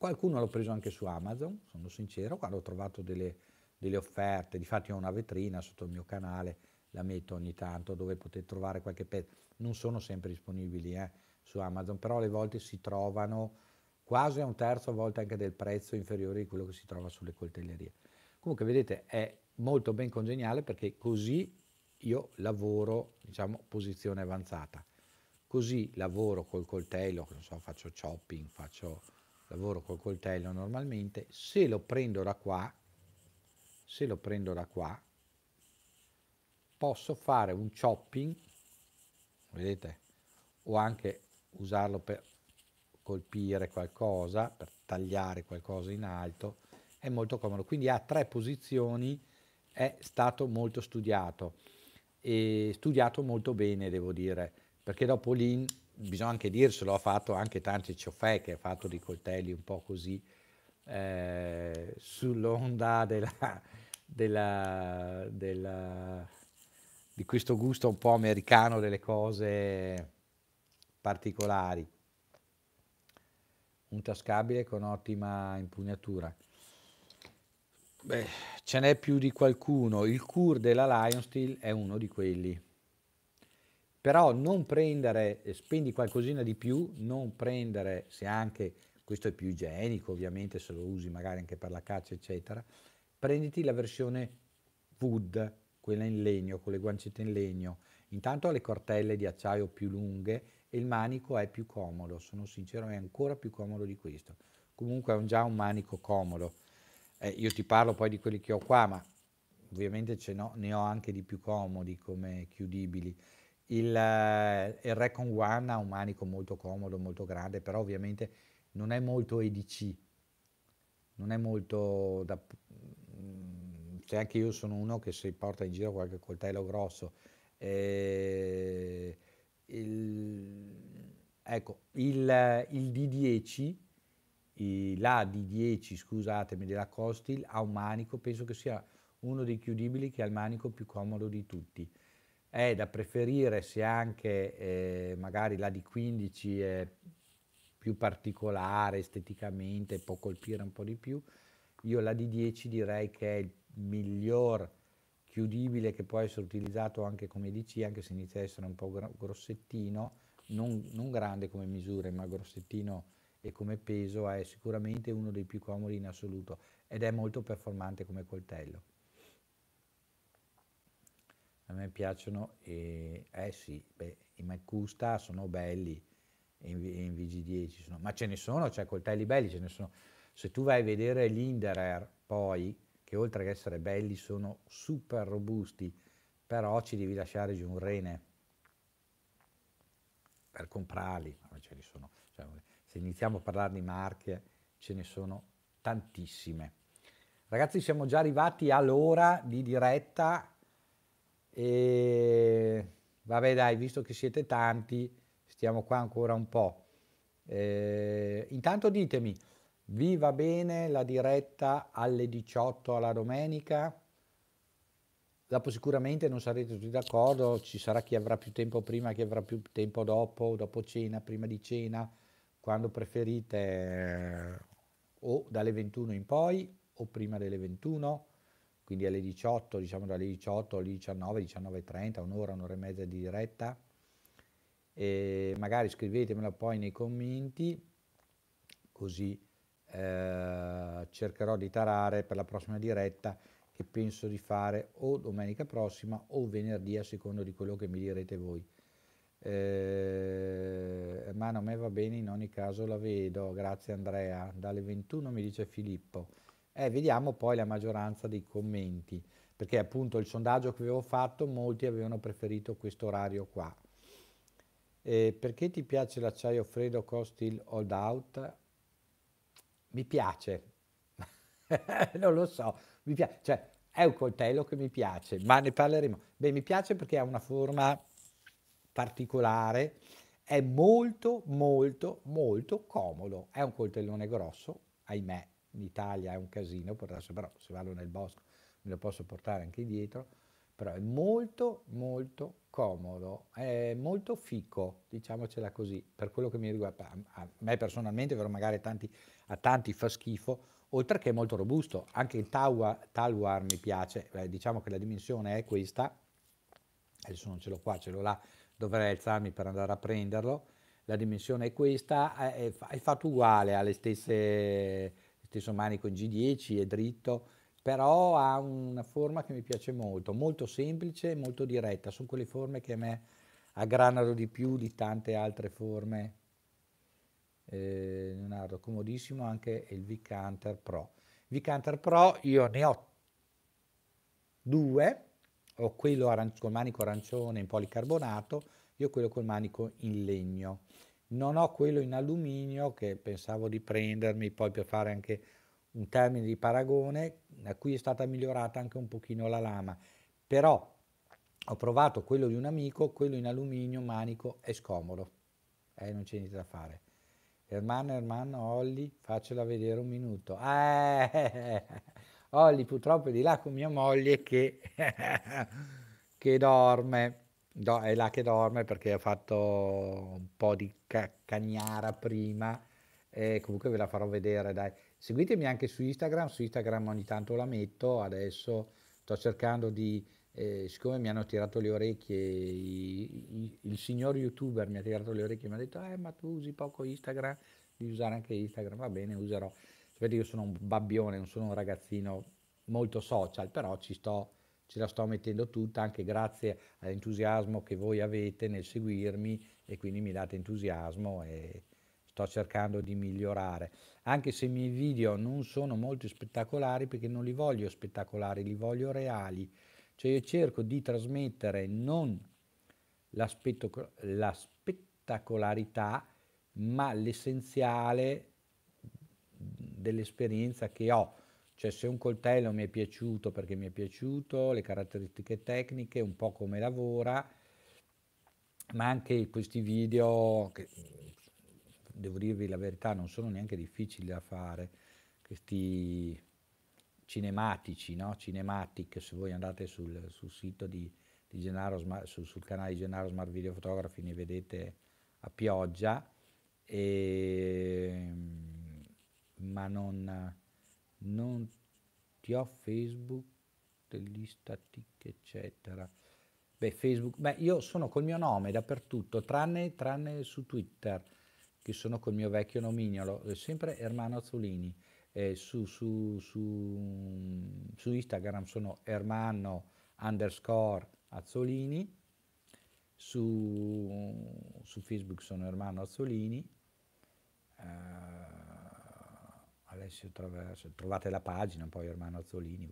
Qualcuno l'ho preso anche su Amazon, sono sincero, quando ho trovato delle, delle offerte, difatti ho una vetrina sotto il mio canale, la metto ogni tanto dove potete trovare qualche pezzo, non sono sempre disponibili eh, su Amazon, però alle volte si trovano quasi a un terzo, a volte anche del prezzo inferiore di quello che si trova sulle coltellerie. Comunque vedete è molto ben congeniale perché così io lavoro, diciamo, posizione avanzata. Così lavoro col coltello, non so, faccio chopping, faccio lavoro col coltello normalmente, se lo prendo da qua, se lo prendo da qua, posso fare un chopping, vedete, o anche usarlo per colpire qualcosa, per tagliare qualcosa in alto, è molto comodo. Quindi ha tre posizioni, è stato molto studiato e studiato molto bene, devo dire, perché dopo l'in bisogna anche dirselo, ha fatto anche tanti ciofè che ha fatto di coltelli un po' così eh, sull'onda della, della, della, di questo gusto un po' americano delle cose particolari. Un tascabile con ottima impugnatura. Beh, ce n'è più di qualcuno. Il cur della Lion Steel è uno di quelli però non prendere, eh, spendi qualcosina di più, non prendere, se anche questo è più igienico ovviamente, se lo usi magari anche per la caccia eccetera, prenditi la versione wood, quella in legno, con le guancette in legno, intanto ha le cortelle di acciaio più lunghe e il manico è più comodo, sono sincero è ancora più comodo di questo, comunque è già un manico comodo, eh, io ti parlo poi di quelli che ho qua, ma ovviamente ne ho anche di più comodi come chiudibili, il, eh, il Recon One ha un manico molto comodo, molto grande, però ovviamente non è molto EDC, non è molto da... Cioè anche io sono uno che si porta in giro qualche coltello grosso. Eh, il, ecco, il, il D10 la D10, scusatemi, della Costil ha un manico, penso che sia uno dei chiudibili che ha il manico più comodo di tutti è da preferire se anche eh, magari la di 15 è più particolare esteticamente, può colpire un po' di più. Io la di 10 direi che è il miglior chiudibile che può essere utilizzato anche come DC, anche se inizia ad essere un po' grossettino, non, non grande come misure, ma grossettino e come peso è sicuramente uno dei più comodi in assoluto ed è molto performante come coltello a me piacciono, eh, eh sì, beh, i Macusta sono belli, e in VG10 sono, ma ce ne sono, cioè coltelli belli ce ne sono. Se tu vai a vedere l'Inderer poi, che oltre che essere belli sono super robusti, però ci devi lasciare giù un rene per comprarli, ce ne sono. Cioè, se iniziamo a parlare di marche ce ne sono tantissime. Ragazzi siamo già arrivati all'ora di diretta, e vabbè dai, visto che siete tanti, stiamo qua ancora un po'. Eh, intanto ditemi, vi va bene la diretta alle 18 alla domenica? Dopo sicuramente non sarete tutti d'accordo, ci sarà chi avrà più tempo prima, chi avrà più tempo dopo, dopo cena, prima di cena, quando preferite, o dalle 21 in poi o prima delle 21 quindi alle 18, diciamo dalle 18 alle 19, 19.30, un'ora, un'ora e mezza di diretta. E magari scrivetemelo poi nei commenti, così eh, cercherò di tarare per la prossima diretta che penso di fare o domenica prossima o venerdì a secondo di quello che mi direte voi. Eh, ma a me va bene in ogni caso la vedo, grazie Andrea. Dalle 21 mi dice Filippo. Eh, vediamo poi la maggioranza dei commenti, perché appunto il sondaggio che avevo fatto molti avevano preferito questo orario qua. Eh, perché ti piace l'acciaio freddo con steel hold out? Mi piace, non lo so, mi piace, cioè è un coltello che mi piace, ma ne parleremo. Beh, mi piace perché ha una forma particolare, è molto, molto, molto comodo. È un coltellone grosso, ahimè, in Italia è un casino portarsi, però se vado nel bosco me lo posso portare anche dietro, però è molto molto comodo, è molto fico, diciamocela così, per quello che mi riguarda, a me personalmente, però magari tanti, a tanti fa schifo, oltre che è molto robusto, anche il Talwar mi piace, eh, diciamo che la dimensione è questa, adesso non ce l'ho qua, ce l'ho là, dovrei alzarmi per andare a prenderlo, la dimensione è questa, è, è fatto uguale alle stesse teso manico in G10, è dritto, però ha una forma che mi piace molto, molto semplice e molto diretta, sono quelle forme che a me aggranano di più di tante altre forme. Eh, Leonardo, comodissimo anche il v Vicanter Pro. v Vicanter Pro io ne ho due, ho quello col manico arancione in policarbonato, io quello col manico in legno non ho quello in alluminio che pensavo di prendermi poi per fare anche un termine di paragone a cui è stata migliorata anche un pochino la lama però ho provato quello di un amico quello in alluminio manico è scomodo eh, non c'è niente da fare Ermanno, Ermanno, Olli, faccela vedere un minuto. Eh, Olli purtroppo è di là con mia moglie che, che dorme. No, è là che dorme perché ho fatto un po' di ca- cagnara prima e comunque ve la farò vedere, dai. Seguitemi anche su Instagram, su Instagram ogni tanto la metto, adesso sto cercando di, eh, siccome mi hanno tirato le orecchie, i, i, il signor youtuber mi ha tirato le orecchie e mi ha detto, eh ma tu usi poco Instagram, di usare anche Instagram, va bene, userò. Sapete, io sono un babbione, non sono un ragazzino molto social, però ci sto ce la sto mettendo tutta anche grazie all'entusiasmo che voi avete nel seguirmi e quindi mi date entusiasmo e sto cercando di migliorare. Anche se i miei video non sono molto spettacolari perché non li voglio spettacolari, li voglio reali. Cioè io cerco di trasmettere non la, la spettacolarità ma l'essenziale dell'esperienza che ho cioè se un coltello mi è piaciuto perché mi è piaciuto, le caratteristiche tecniche, un po' come lavora, ma anche questi video che devo dirvi la verità non sono neanche difficili da fare, questi cinematici, no? cinematic, se voi andate sul, sul sito di, di Gennaro Smart, su, sul canale di Gennaro Smart Video Photography ne vedete a pioggia, e, ehm, ma non, non ti ho Facebook, dell'istatic, eccetera. Beh, Facebook, beh, io sono col mio nome dappertutto, tranne, tranne su Twitter, che sono col mio vecchio nomignolo, eh, sempre Ermano Azzolini. Eh, su, su, su, su, Instagram sono Ermano underscore Azzolini, su, Facebook sono Ermano Azzolini. Eh, Alessio Traverso, trovate la pagina, poi Ermano Azzolini.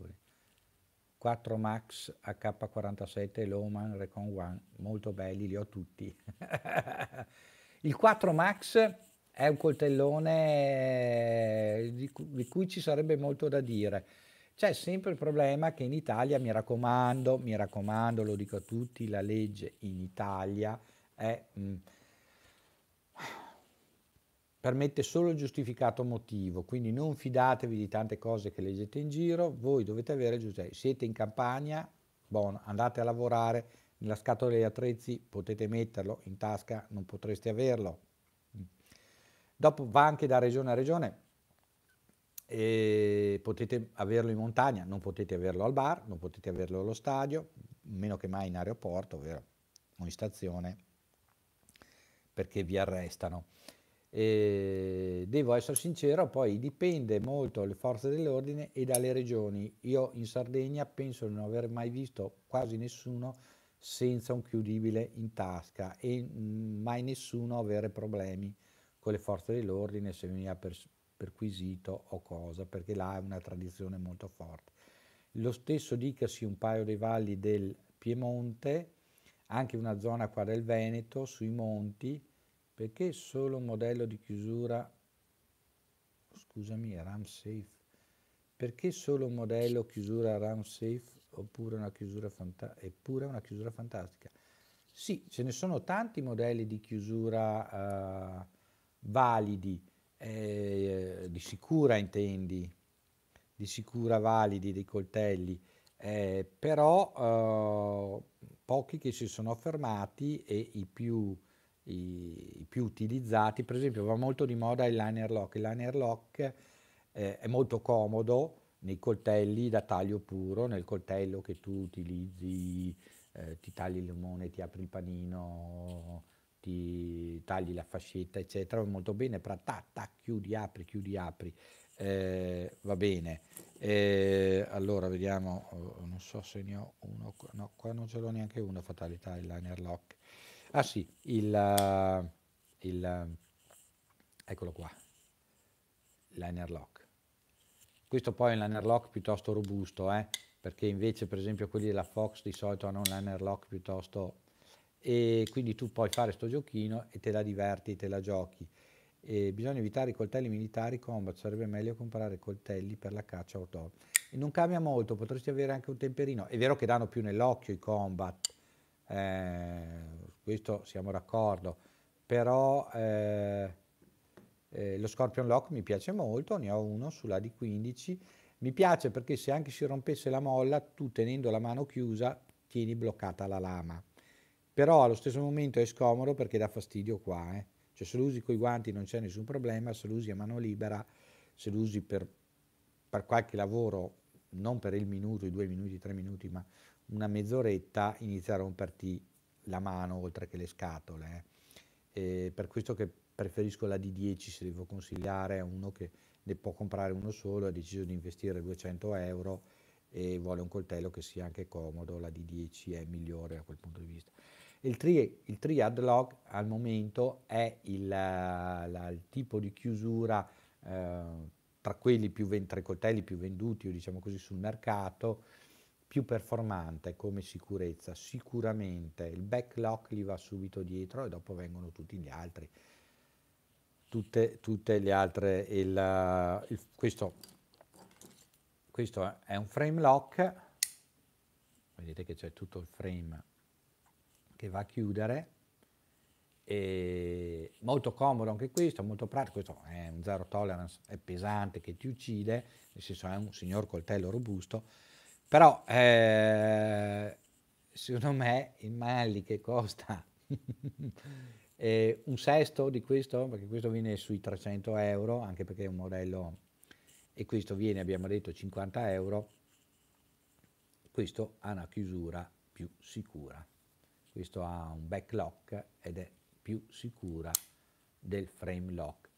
4 Max AK47 Loman Recon One, molto belli, li ho tutti. il 4 Max è un coltellone eh, di, di cui ci sarebbe molto da dire. C'è sempre il problema che in Italia, mi raccomando, mi raccomando, lo dico a tutti, la legge in Italia è... Mh, mm, permette solo il giustificato motivo, quindi non fidatevi di tante cose che leggete in giro, voi dovete avere Giuseppe, siete in campagna, buono, andate a lavorare, nella scatola degli attrezzi potete metterlo, in tasca non potreste averlo. Dopo va anche da regione a regione, e potete averlo in montagna, non potete averlo al bar, non potete averlo allo stadio, meno che mai in aeroporto, ovvero in stazione, perché vi arrestano. E ehm, devo essere sincero, poi dipende molto dalle forze dell'ordine e dalle regioni. Io in Sardegna penso di non aver mai visto quasi nessuno senza un chiudibile in tasca e mm, mai nessuno avere problemi con le forze dell'ordine se veniva perquisito o cosa, perché là è una tradizione molto forte. Lo stesso dicasi un paio dei valli del Piemonte, anche una zona qua del Veneto, sui monti, perché solo un modello di chiusura, scusami, RAM safe, perché solo un modello chiusura RAM safe oppure una chiusura, fanta una chiusura fantastica? Sì, ce ne sono tanti modelli di chiusura eh, validi, eh, di sicura intendi, di sicura validi dei coltelli, eh, però eh, pochi che si sono fermati e i più i, i, più utilizzati, per esempio va molto di moda il liner lock, il liner lock eh, è molto comodo nei coltelli da taglio puro, nel coltello che tu utilizzi eh, ti tagli il limone, ti apri il panino, ti tagli la fascetta eccetera, va molto bene, pra, ta, ta, chiudi, apri, chiudi, apri, eh, va bene. Eh, allora vediamo, oh, non so se ne ho uno, no qua non ce l'ho neanche uno fatalità il liner lock. Ah sì, il, eh, il eh, eccolo qua, liner lock. Questo poi è un liner lock piuttosto robusto, eh? perché invece per esempio quelli della Fox di solito hanno un liner lock piuttosto... E quindi tu puoi fare sto giochino e te la diverti, te la giochi. E bisogna evitare i coltelli militari combat, sarebbe meglio comprare coltelli per la caccia outdoor. E non cambia molto, potresti avere anche un temperino. È vero che danno più nell'occhio i combat, eh, questo siamo d'accordo, però eh, eh, lo Scorpion Lock mi piace molto, ne ho uno sulla D15, mi piace perché se anche si rompesse la molla, tu tenendo la mano chiusa tieni bloccata la lama, però allo stesso momento è scomodo perché dà fastidio qua, eh. cioè se lo usi con i guanti non c'è nessun problema, se lo usi a mano libera, se lo usi per, per qualche lavoro, non per il minuto, i due minuti, i tre minuti, ma una mezz'oretta inizia a romperti la mano oltre che le scatole. Eh. per questo che preferisco la D10 se devo consigliare a uno che ne può comprare uno solo, ha deciso di investire 200 euro e vuole un coltello che sia anche comodo, la D10 è migliore da quel punto di vista. Il, tri, il triad lock al momento è il, eh, la, il tipo di chiusura eh, tra quelli più, tra i coltelli più venduti diciamo così sul mercato più performante come sicurezza, sicuramente il backlock gli va subito dietro e dopo vengono tutti gli altri. Tutte, tutte le altre, il, il, questo, questo è un frame lock, vedete che c'è tutto il frame che va a chiudere, e molto comodo anche questo, molto pratico, questo è un zero tolerance, è pesante, che ti uccide, nel senso è un signor coltello robusto, però eh, secondo me il Mali che costa eh, un sesto di questo, perché questo viene sui 300 euro, anche perché è un modello, e questo viene, abbiamo detto, 50 euro, questo ha una chiusura più sicura. Questo ha un back lock ed è più sicura del frame lock.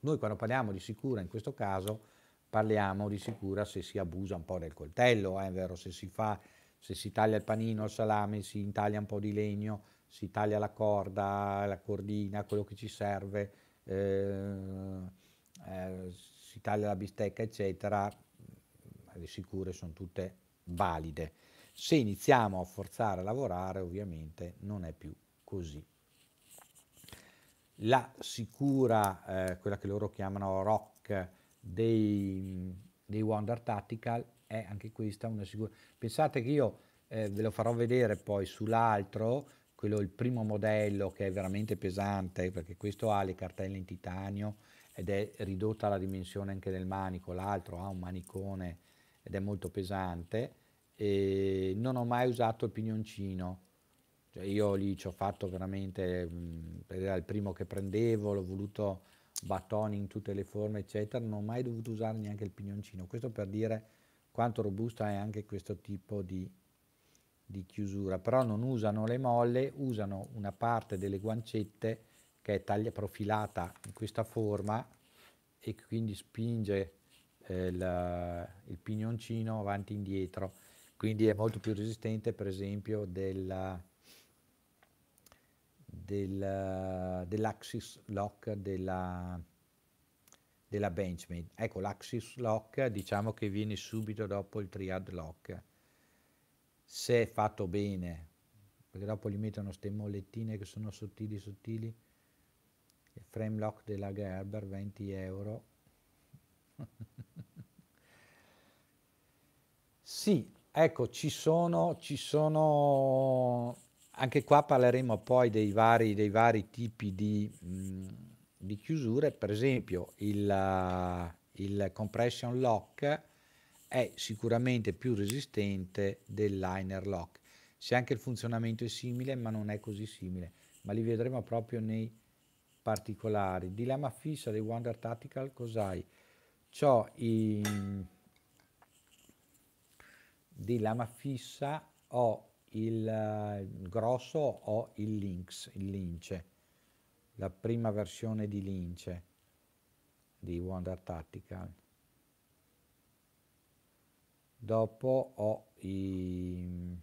Noi quando parliamo di sicura in questo caso parliamo di sicura se si abusa un po' del coltello, eh, vero? Se si, fa, se si taglia il panino, il salame, si intaglia un po' di legno, si taglia la corda, la cordina, quello che ci serve, eh, eh, si taglia la bistecca, eccetera, le sicure sono tutte valide. Se iniziamo a forzare a lavorare, ovviamente non è più così. La sicura, eh, quella che loro chiamano rock, dei, dei Wonder Tactical è anche questa una sicura. Pensate che io eh, ve lo farò vedere poi sull'altro, quello il primo modello che è veramente pesante perché questo ha le cartelle in titanio ed è ridotta la dimensione anche del manico, l'altro ha un manicone ed è molto pesante. E non ho mai usato il pignoncino. Cioè io lì ci ho fatto veramente, mh, mm, era il primo che prendevo, l'ho voluto batoni in tutte le forme, eccetera, non ho mai dovuto usare neanche il pignoncino. Questo per dire quanto robusta è anche questo tipo di, di chiusura. Però non usano le molle, usano una parte delle guancette che è taglia profilata in questa forma e quindi spinge eh, la, il pignoncino avanti e indietro. Quindi è molto più resistente, per esempio, della del, dell'axis lock della, della Benchmade. Ecco, l'axis lock diciamo che viene subito dopo il triad lock. Se è fatto bene, perché dopo gli mettono queste mollettine che sono sottili sottili, il frame lock della Gerber 20 euro. sì, ecco, ci sono, ci sono anche qua parleremo poi dei vari, dei vari tipi di, mh, di, chiusure, per esempio il, eh, il compression lock è sicuramente più resistente del liner lock, se anche il funzionamento è simile ma non è così simile, ma li vedremo proprio nei particolari. Dilemma fissa dei Wonder Tactical cos'hai? C'ho i... Di fissa ho il eh, grosso ho il Lynx, il Lince, la prima versione di Lince di Wonder Tactical. Dopo ho i...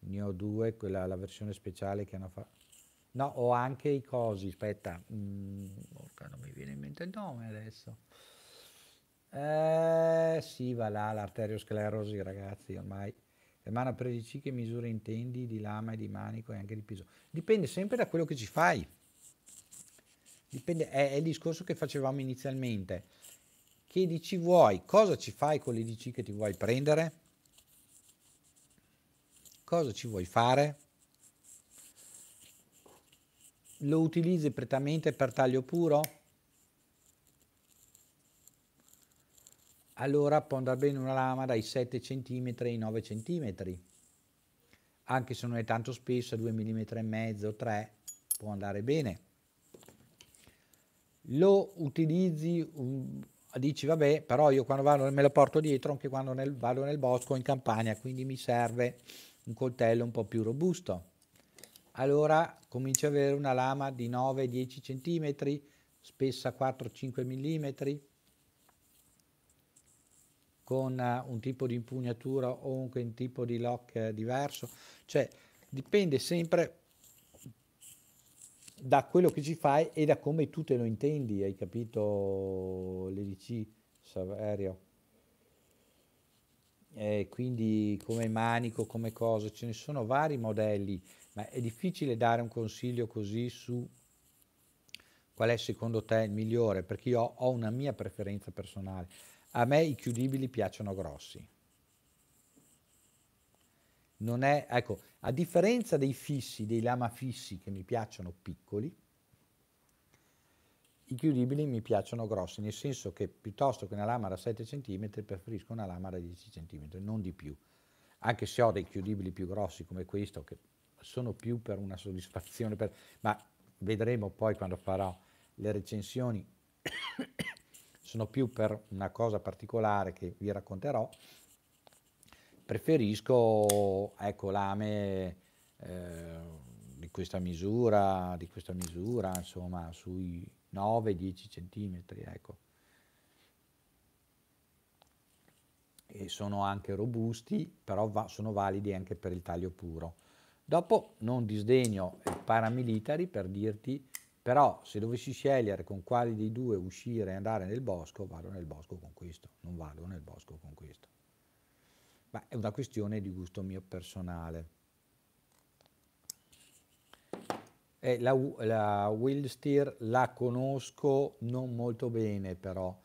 ne ho due, quella, la versione speciale che hanno fatto. No, ho anche i cosi, aspetta, mm, orca, non mi viene in mente il nome adesso. Eh, sì, va là l'arteriosclerosi, ragazzi, ormai. Le mani a predici che misure intendi di lama e di manico e anche di peso? Dipende sempre da quello che ci fai. Dipende, è, è, il discorso che facevamo inizialmente. Che DC vuoi? Cosa ci fai con le DC che ti vuoi prendere? Cosa ci vuoi fare? Lo utilizzi prettamente per taglio puro? allora può andare bene una lama dai 7 cm ai 9 cm, anche se non è tanto spessa, 2 mm e mezzo, 3 può andare bene. Lo utilizzi, um, dici vabbè, però io quando vado me lo porto dietro anche quando nel, vado nel bosco in campagna, quindi mi serve un coltello un po' più robusto. Allora cominci ad avere una lama di 9-10 cm, spessa 4-5 mm, con eh, un tipo di impugnatura o un tipo di lock eh, diverso, cioè dipende sempre da quello che ci fai e da come tu te lo intendi, hai capito l'EDC Saverio? E quindi come manico, come cosa, ce ne sono vari modelli, ma è difficile dare un consiglio così su qual è secondo te il migliore, perché io ho una mia preferenza personale. A me i chiudibili piacciono grossi. Non è, ecco, a differenza dei fissi, dei lama fissi che mi piacciono piccoli, i chiudibili mi piacciono grossi, nel senso che piuttosto che una lama da 7 cm preferisco una lama da 10 cm, non di più. Anche se ho dei chiudibili più grossi come questo, che sono più per una soddisfazione, per... ma vedremo poi quando farò le recensioni sono più per una cosa particolare che vi racconterò, preferisco ecco, lame eh, di questa misura, di questa misura, insomma, sui 9-10 cm, ecco. E sono anche robusti, però va, sono validi anche per il taglio puro. Dopo non disdegno il paramilitari per dirti però se dovessi scegliere con quali dei due uscire e andare nel bosco, vado nel bosco con questo, non vado nel bosco con questo. Ma è una questione di gusto mio personale. Eh, la, la Wildsteer la conosco non molto bene però.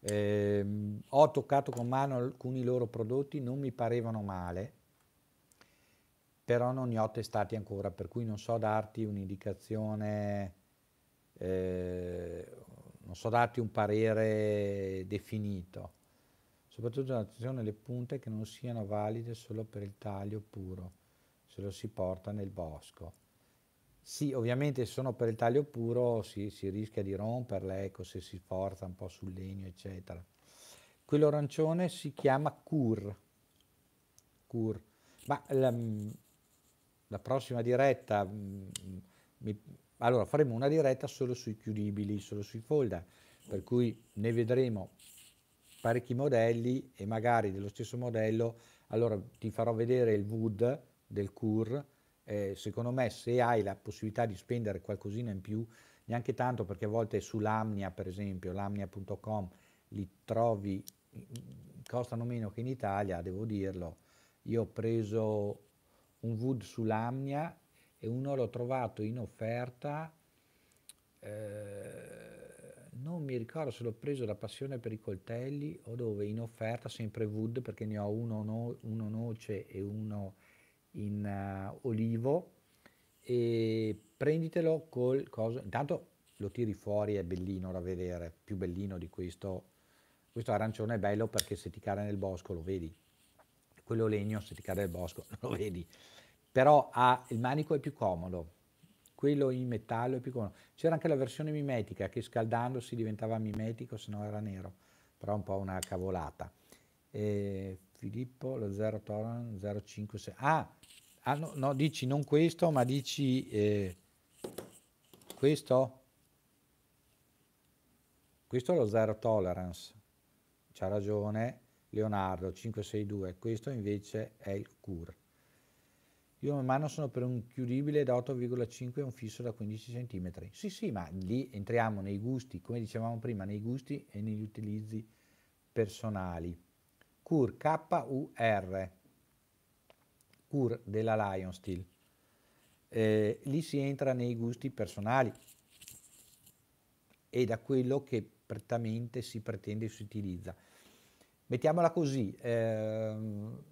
Eh, ho toccato con mano alcuni loro prodotti, non mi parevano male, però non ne ho testati ancora, per cui non so darti un'indicazione eh, non so darti un parere definito, soprattutto attenzione alle punte che non siano valide solo per il taglio puro, se lo si porta nel bosco. Sì, ovviamente se sono per il taglio puro si, si rischia di romperle, ecco, se si forza un po' sul legno, eccetera. Quello arancione si chiama cur. cur. Ma la, ehm, la prossima diretta mm, mi, allora faremo una diretta solo sui chiudibili, solo sui folder, per cui ne vedremo parecchi modelli e magari dello stesso modello, allora ti farò vedere il Wood del CUR, eh, secondo me se hai la possibilità di spendere qualcosina in più, neanche tanto perché a volte sull'Amnia per esempio, lamnia.com li trovi, costano meno che in Italia, devo dirlo, io ho preso un Wood sull'Amnia e uno l'ho trovato in offerta, eh, non mi ricordo se l'ho preso da Passione per i coltelli o dove, in offerta sempre Wood perché ne ho uno, no, uno noce e uno in uh, olivo e prenditelo col coso, intanto lo tiri fuori è bellino da vedere, più bellino di questo, questo arancione è bello perché se ti cade nel bosco lo vedi, quello legno se ti cade nel bosco lo vedi, però ha, il manico è più comodo, quello in metallo è più comodo. C'era anche la versione mimetica che scaldandosi diventava mimetico, se no era nero, però un po' una cavolata. E Filippo, lo 0 Toran 056. Ah, ah no, no, dici non questo, ma dici eh, questo? Questo è lo zero tolerance, c'ha ragione Leonardo 562, questo invece è il CUR. Io man mano sono per un chiudibile da 8,5 e un fisso da 15 cm. Sì, sì, ma lì entriamo nei gusti, come dicevamo prima, nei gusti e negli utilizzi personali. Cur KUR, cur della Lion Steel. Eh, lì si entra nei gusti personali e da quello che prettamente si pretende si utilizza. Mettiamola così, ehm,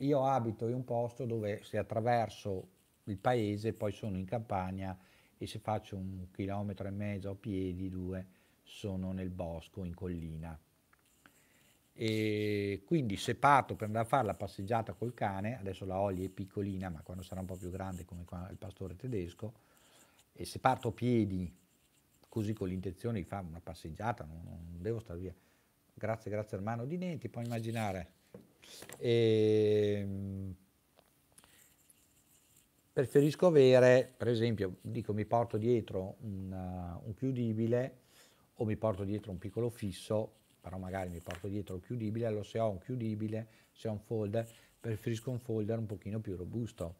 io abito in un posto dove se attraverso il paese poi sono in campagna e se faccio un chilometro e mezzo a piedi, due, sono nel bosco, in collina. E quindi se parto per andare a fare la passeggiata col cane, adesso la Oli è piccolina, ma quando sarà un po' più grande come il pastore tedesco, e se parto a piedi così con l'intenzione di fare una passeggiata, non, non devo stare via, grazie, grazie di Dinetti, puoi immaginare e, ehm, preferisco avere, per esempio, dico mi porto dietro una, un chiudibile o mi porto dietro un piccolo fisso, però magari mi porto dietro un chiudibile, allora se ho un chiudibile, se ho un folder, preferisco un folder un pochino più robusto,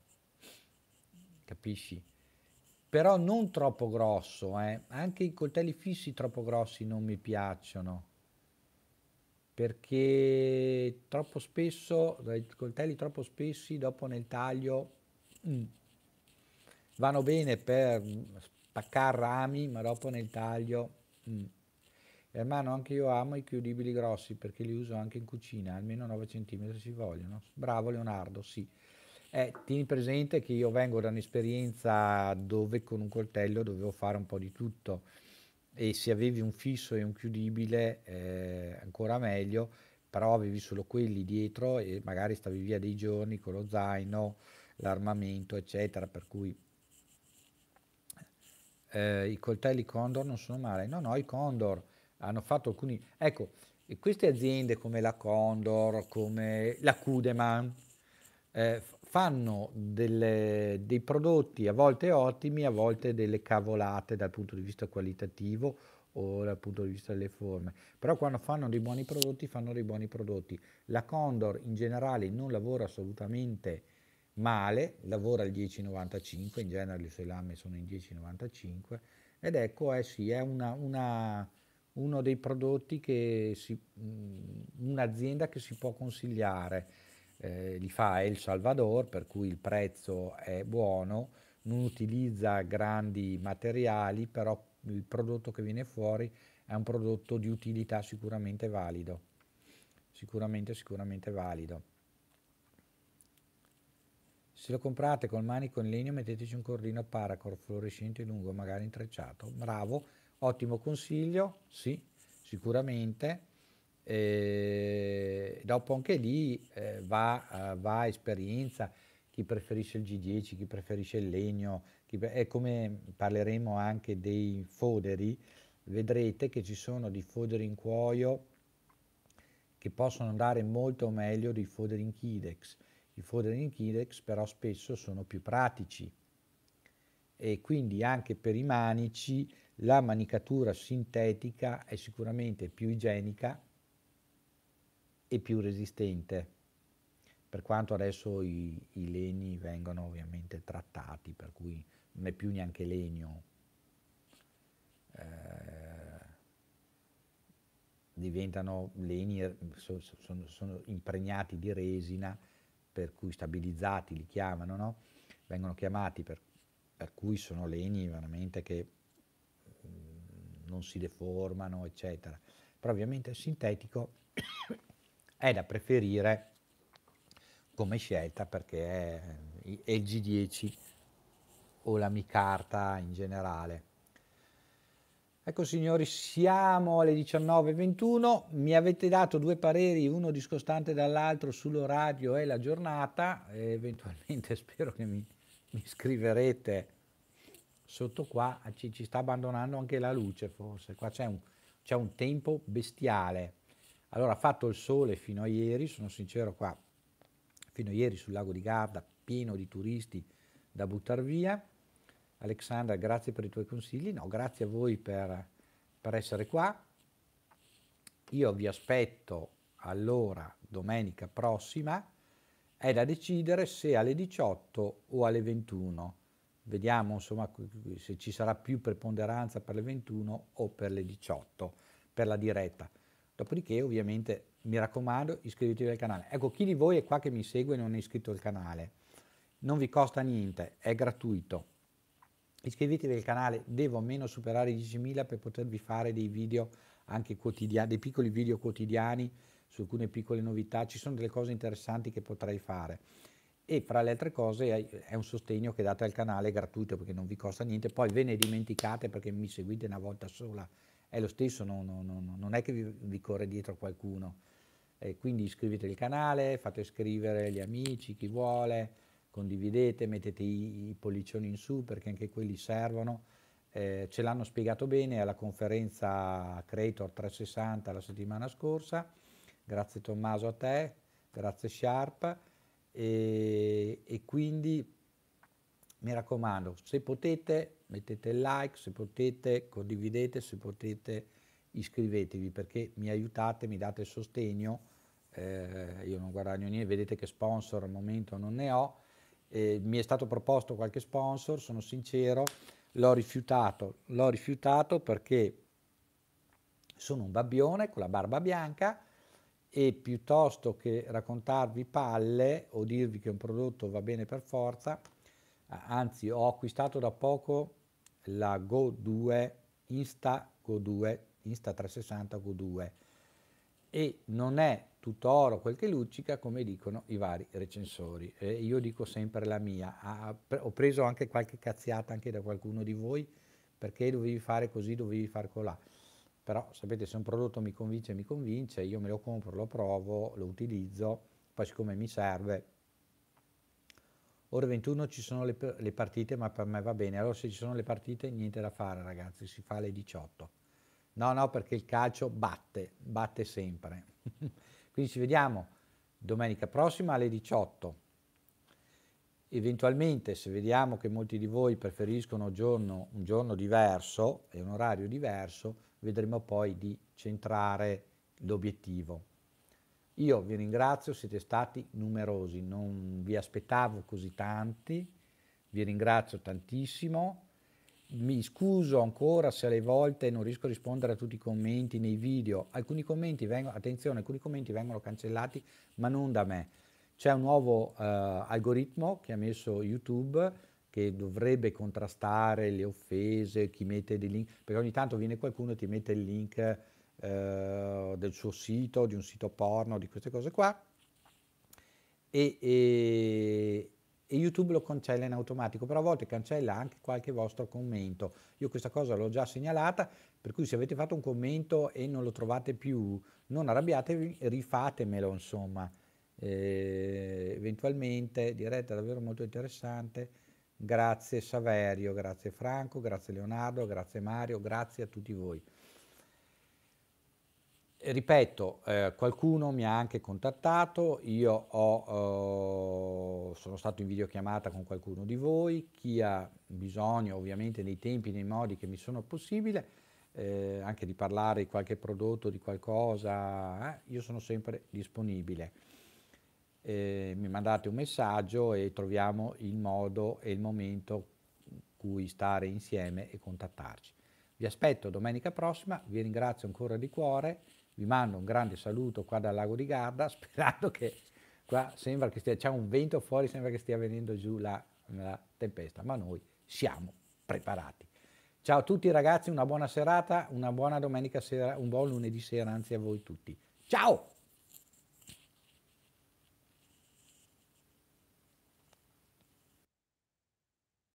capisci? Però non troppo grosso, eh? anche i coltelli fissi troppo grossi non mi piacciono perché troppo spesso, i coltelli troppo spessi dopo nel taglio mm, vanno bene per spaccare rami, ma dopo nel taglio... Mm. Ermano, anche io amo i chiudibili grossi perché li uso anche in cucina, almeno 9 cm si vogliono. Bravo Leonardo, sì. Eh, tieni presente che io vengo da un'esperienza dove con un coltello dovevo fare un po' di tutto e se avevi un fisso e un chiudibile eh, ancora meglio, però avevi solo quelli dietro e magari stavi via dei giorni con lo zaino, l'armamento, eccetera, per cui eh, i coltelli Condor non sono male. No, no, i Condor hanno fatto alcuni... Ecco, queste aziende come la Condor, come la Kudeman, eh, fanno delle, dei prodotti a volte ottimi, a volte delle cavolate dal punto di vista qualitativo o dal punto di vista delle forme. Però quando fanno dei buoni prodotti, fanno dei buoni prodotti. La Condor in generale non lavora assolutamente male, lavora al 10,95, in genere le sue lame sono in 10,95 ed ecco, eh sì, è una, una, uno dei prodotti che si, un'azienda che si può consigliare eh, li fa El Salvador, per cui il prezzo è buono, non utilizza grandi materiali, però il prodotto che viene fuori è un prodotto di utilità sicuramente valido, sicuramente, sicuramente valido. Se lo comprate col manico in legno metteteci un cordino paracor fluorescente lungo, magari intrecciato. Bravo, ottimo consiglio, sì, sicuramente. E eh, dopo anche lì eh, va, uh, va esperienza, chi preferisce il G10, chi preferisce il legno, pre e come parleremo anche dei foderi, vedrete che ci sono dei foderi in cuoio che possono andare molto meglio dei foderi in Kidex. I foderi in Kidex però spesso sono più pratici e quindi anche per i manici la manicatura sintetica è sicuramente più igienica e più resistente, per quanto adesso i, i legni vengono ovviamente trattati, per cui non è più neanche legno, eh, diventano legni, eh, sono, sono, sono, impregnati di resina, per cui stabilizzati li chiamano, no? vengono chiamati per, per cui sono legni veramente che mm, non si deformano, eccetera. Però ovviamente il sintetico è da preferire come scelta perché è il G10 o la Mi Carta in generale. Ecco signori, siamo alle 19.21, mi avete dato due pareri, uno discostante dall'altro sull'orario e la giornata, e eventualmente spero che mi, mi scriverete sotto qua, ci, ci, sta abbandonando anche la luce forse, qua c'è un, un tempo bestiale. Allora ha fatto il sole fino a ieri, sono sincero qua, fino a ieri sul lago di Garda, pieno di turisti da buttare via. Alexandra, grazie per i tuoi consigli, no, grazie a voi per, per essere qua. Io vi aspetto allora domenica prossima, è da decidere se alle 18 o alle 21. Vediamo insomma se ci sarà più preponderanza per le 21 o per le 18 per la diretta. Dopodiché ovviamente mi raccomando iscrivetevi al canale. Ecco, chi di voi è qua che mi segue e non è iscritto al canale? Non vi costa niente, è gratuito. Iscrivetevi al canale, devo almeno superare i 10.000 per potervi fare dei video anche quotidiani, dei piccoli video quotidiani su alcune piccole novità, ci sono delle cose interessanti che potrei fare e fra le altre cose è un sostegno che date al canale gratuito perché non vi costa niente, poi ve ne dimenticate perché mi seguite una volta sola è lo stesso, non, non, non è che vi, vi, corre dietro qualcuno. Eh, quindi iscrivetevi al canale, fate scrivere gli amici, chi vuole, condividete, mettete i, i pollicioni in su perché anche quelli servono. Eh, ce l'hanno spiegato bene alla conferenza Creator 360 la settimana scorsa. Grazie Tommaso a te, grazie Sharp. E, e quindi mi raccomando, se potete mettete like se potete, condividete se potete, iscrivetevi perché mi aiutate, mi date sostegno, eh, io non guadagno niente, vedete che sponsor al momento non ne ho, eh, mi è stato proposto qualche sponsor, sono sincero, l'ho rifiutato, l'ho rifiutato perché sono un babbione con la barba bianca e piuttosto che raccontarvi palle o dirvi che un prodotto va bene per forza, anzi ho acquistato da poco la Go 2 Insta Go 2 Insta 360 Go 2 e non è tutto oro quel che luccica come dicono i vari recensori eh, io dico sempre la mia ho preso anche qualche cazziata anche da qualcuno di voi perché dovevi fare così dovevi far colà però sapete se un prodotto mi convince mi convince io me lo compro lo provo lo utilizzo poi siccome mi serve ore 21 ci sono le, le, partite, ma per me va bene. Allora se ci sono le partite niente da fare ragazzi, si fa alle 18. No, no, perché il calcio batte, batte sempre. Quindi ci vediamo domenica prossima alle 18. Eventualmente se vediamo che molti di voi preferiscono giorno, un giorno diverso e un orario diverso, vedremo poi di centrare l'obiettivo. Io vi ringrazio, siete stati numerosi, non vi aspettavo così tanti, vi ringrazio tantissimo. Mi scuso ancora se alle volte non riesco a rispondere a tutti i commenti nei video. Alcuni commenti vengono, attenzione, alcuni commenti vengono cancellati, ma non da me. C'è un nuovo eh, algoritmo che ha messo YouTube che dovrebbe contrastare le offese, chi mette dei link, perché ogni tanto viene qualcuno e ti mette il link eh, del suo sito, di un sito porno, di queste cose qua. E, e, e, YouTube lo cancella in automatico, però a volte cancella anche qualche vostro commento. Io questa cosa l'ho già segnalata, per cui se avete fatto un commento e non lo trovate più, non arrabbiatevi, rifatemelo insomma. Eh, eventualmente, diretta davvero molto interessante. Grazie Saverio, grazie Franco, grazie Leonardo, grazie Mario, grazie a tutti voi ripeto, eh, qualcuno mi ha anche contattato, io ho, eh, sono stato in videochiamata con qualcuno di voi, chi ha bisogno ovviamente nei tempi, nei modi che mi sono possibile, eh, anche di parlare di qualche prodotto, di qualcosa, eh, io sono sempre disponibile. Eh, mi mandate un messaggio e troviamo il modo e il momento in cui stare insieme e contattarci. Vi aspetto domenica prossima, vi ringrazio ancora di cuore vi mando un grande saluto qua dal lago di Garda, sperando che qua sembra che stia, c'è un vento fuori, sembra che stia venendo giù la, la tempesta, ma noi siamo preparati. Ciao a tutti ragazzi, una buona serata, una buona domenica sera, un buon lunedì sera anzi a voi tutti. Ciao!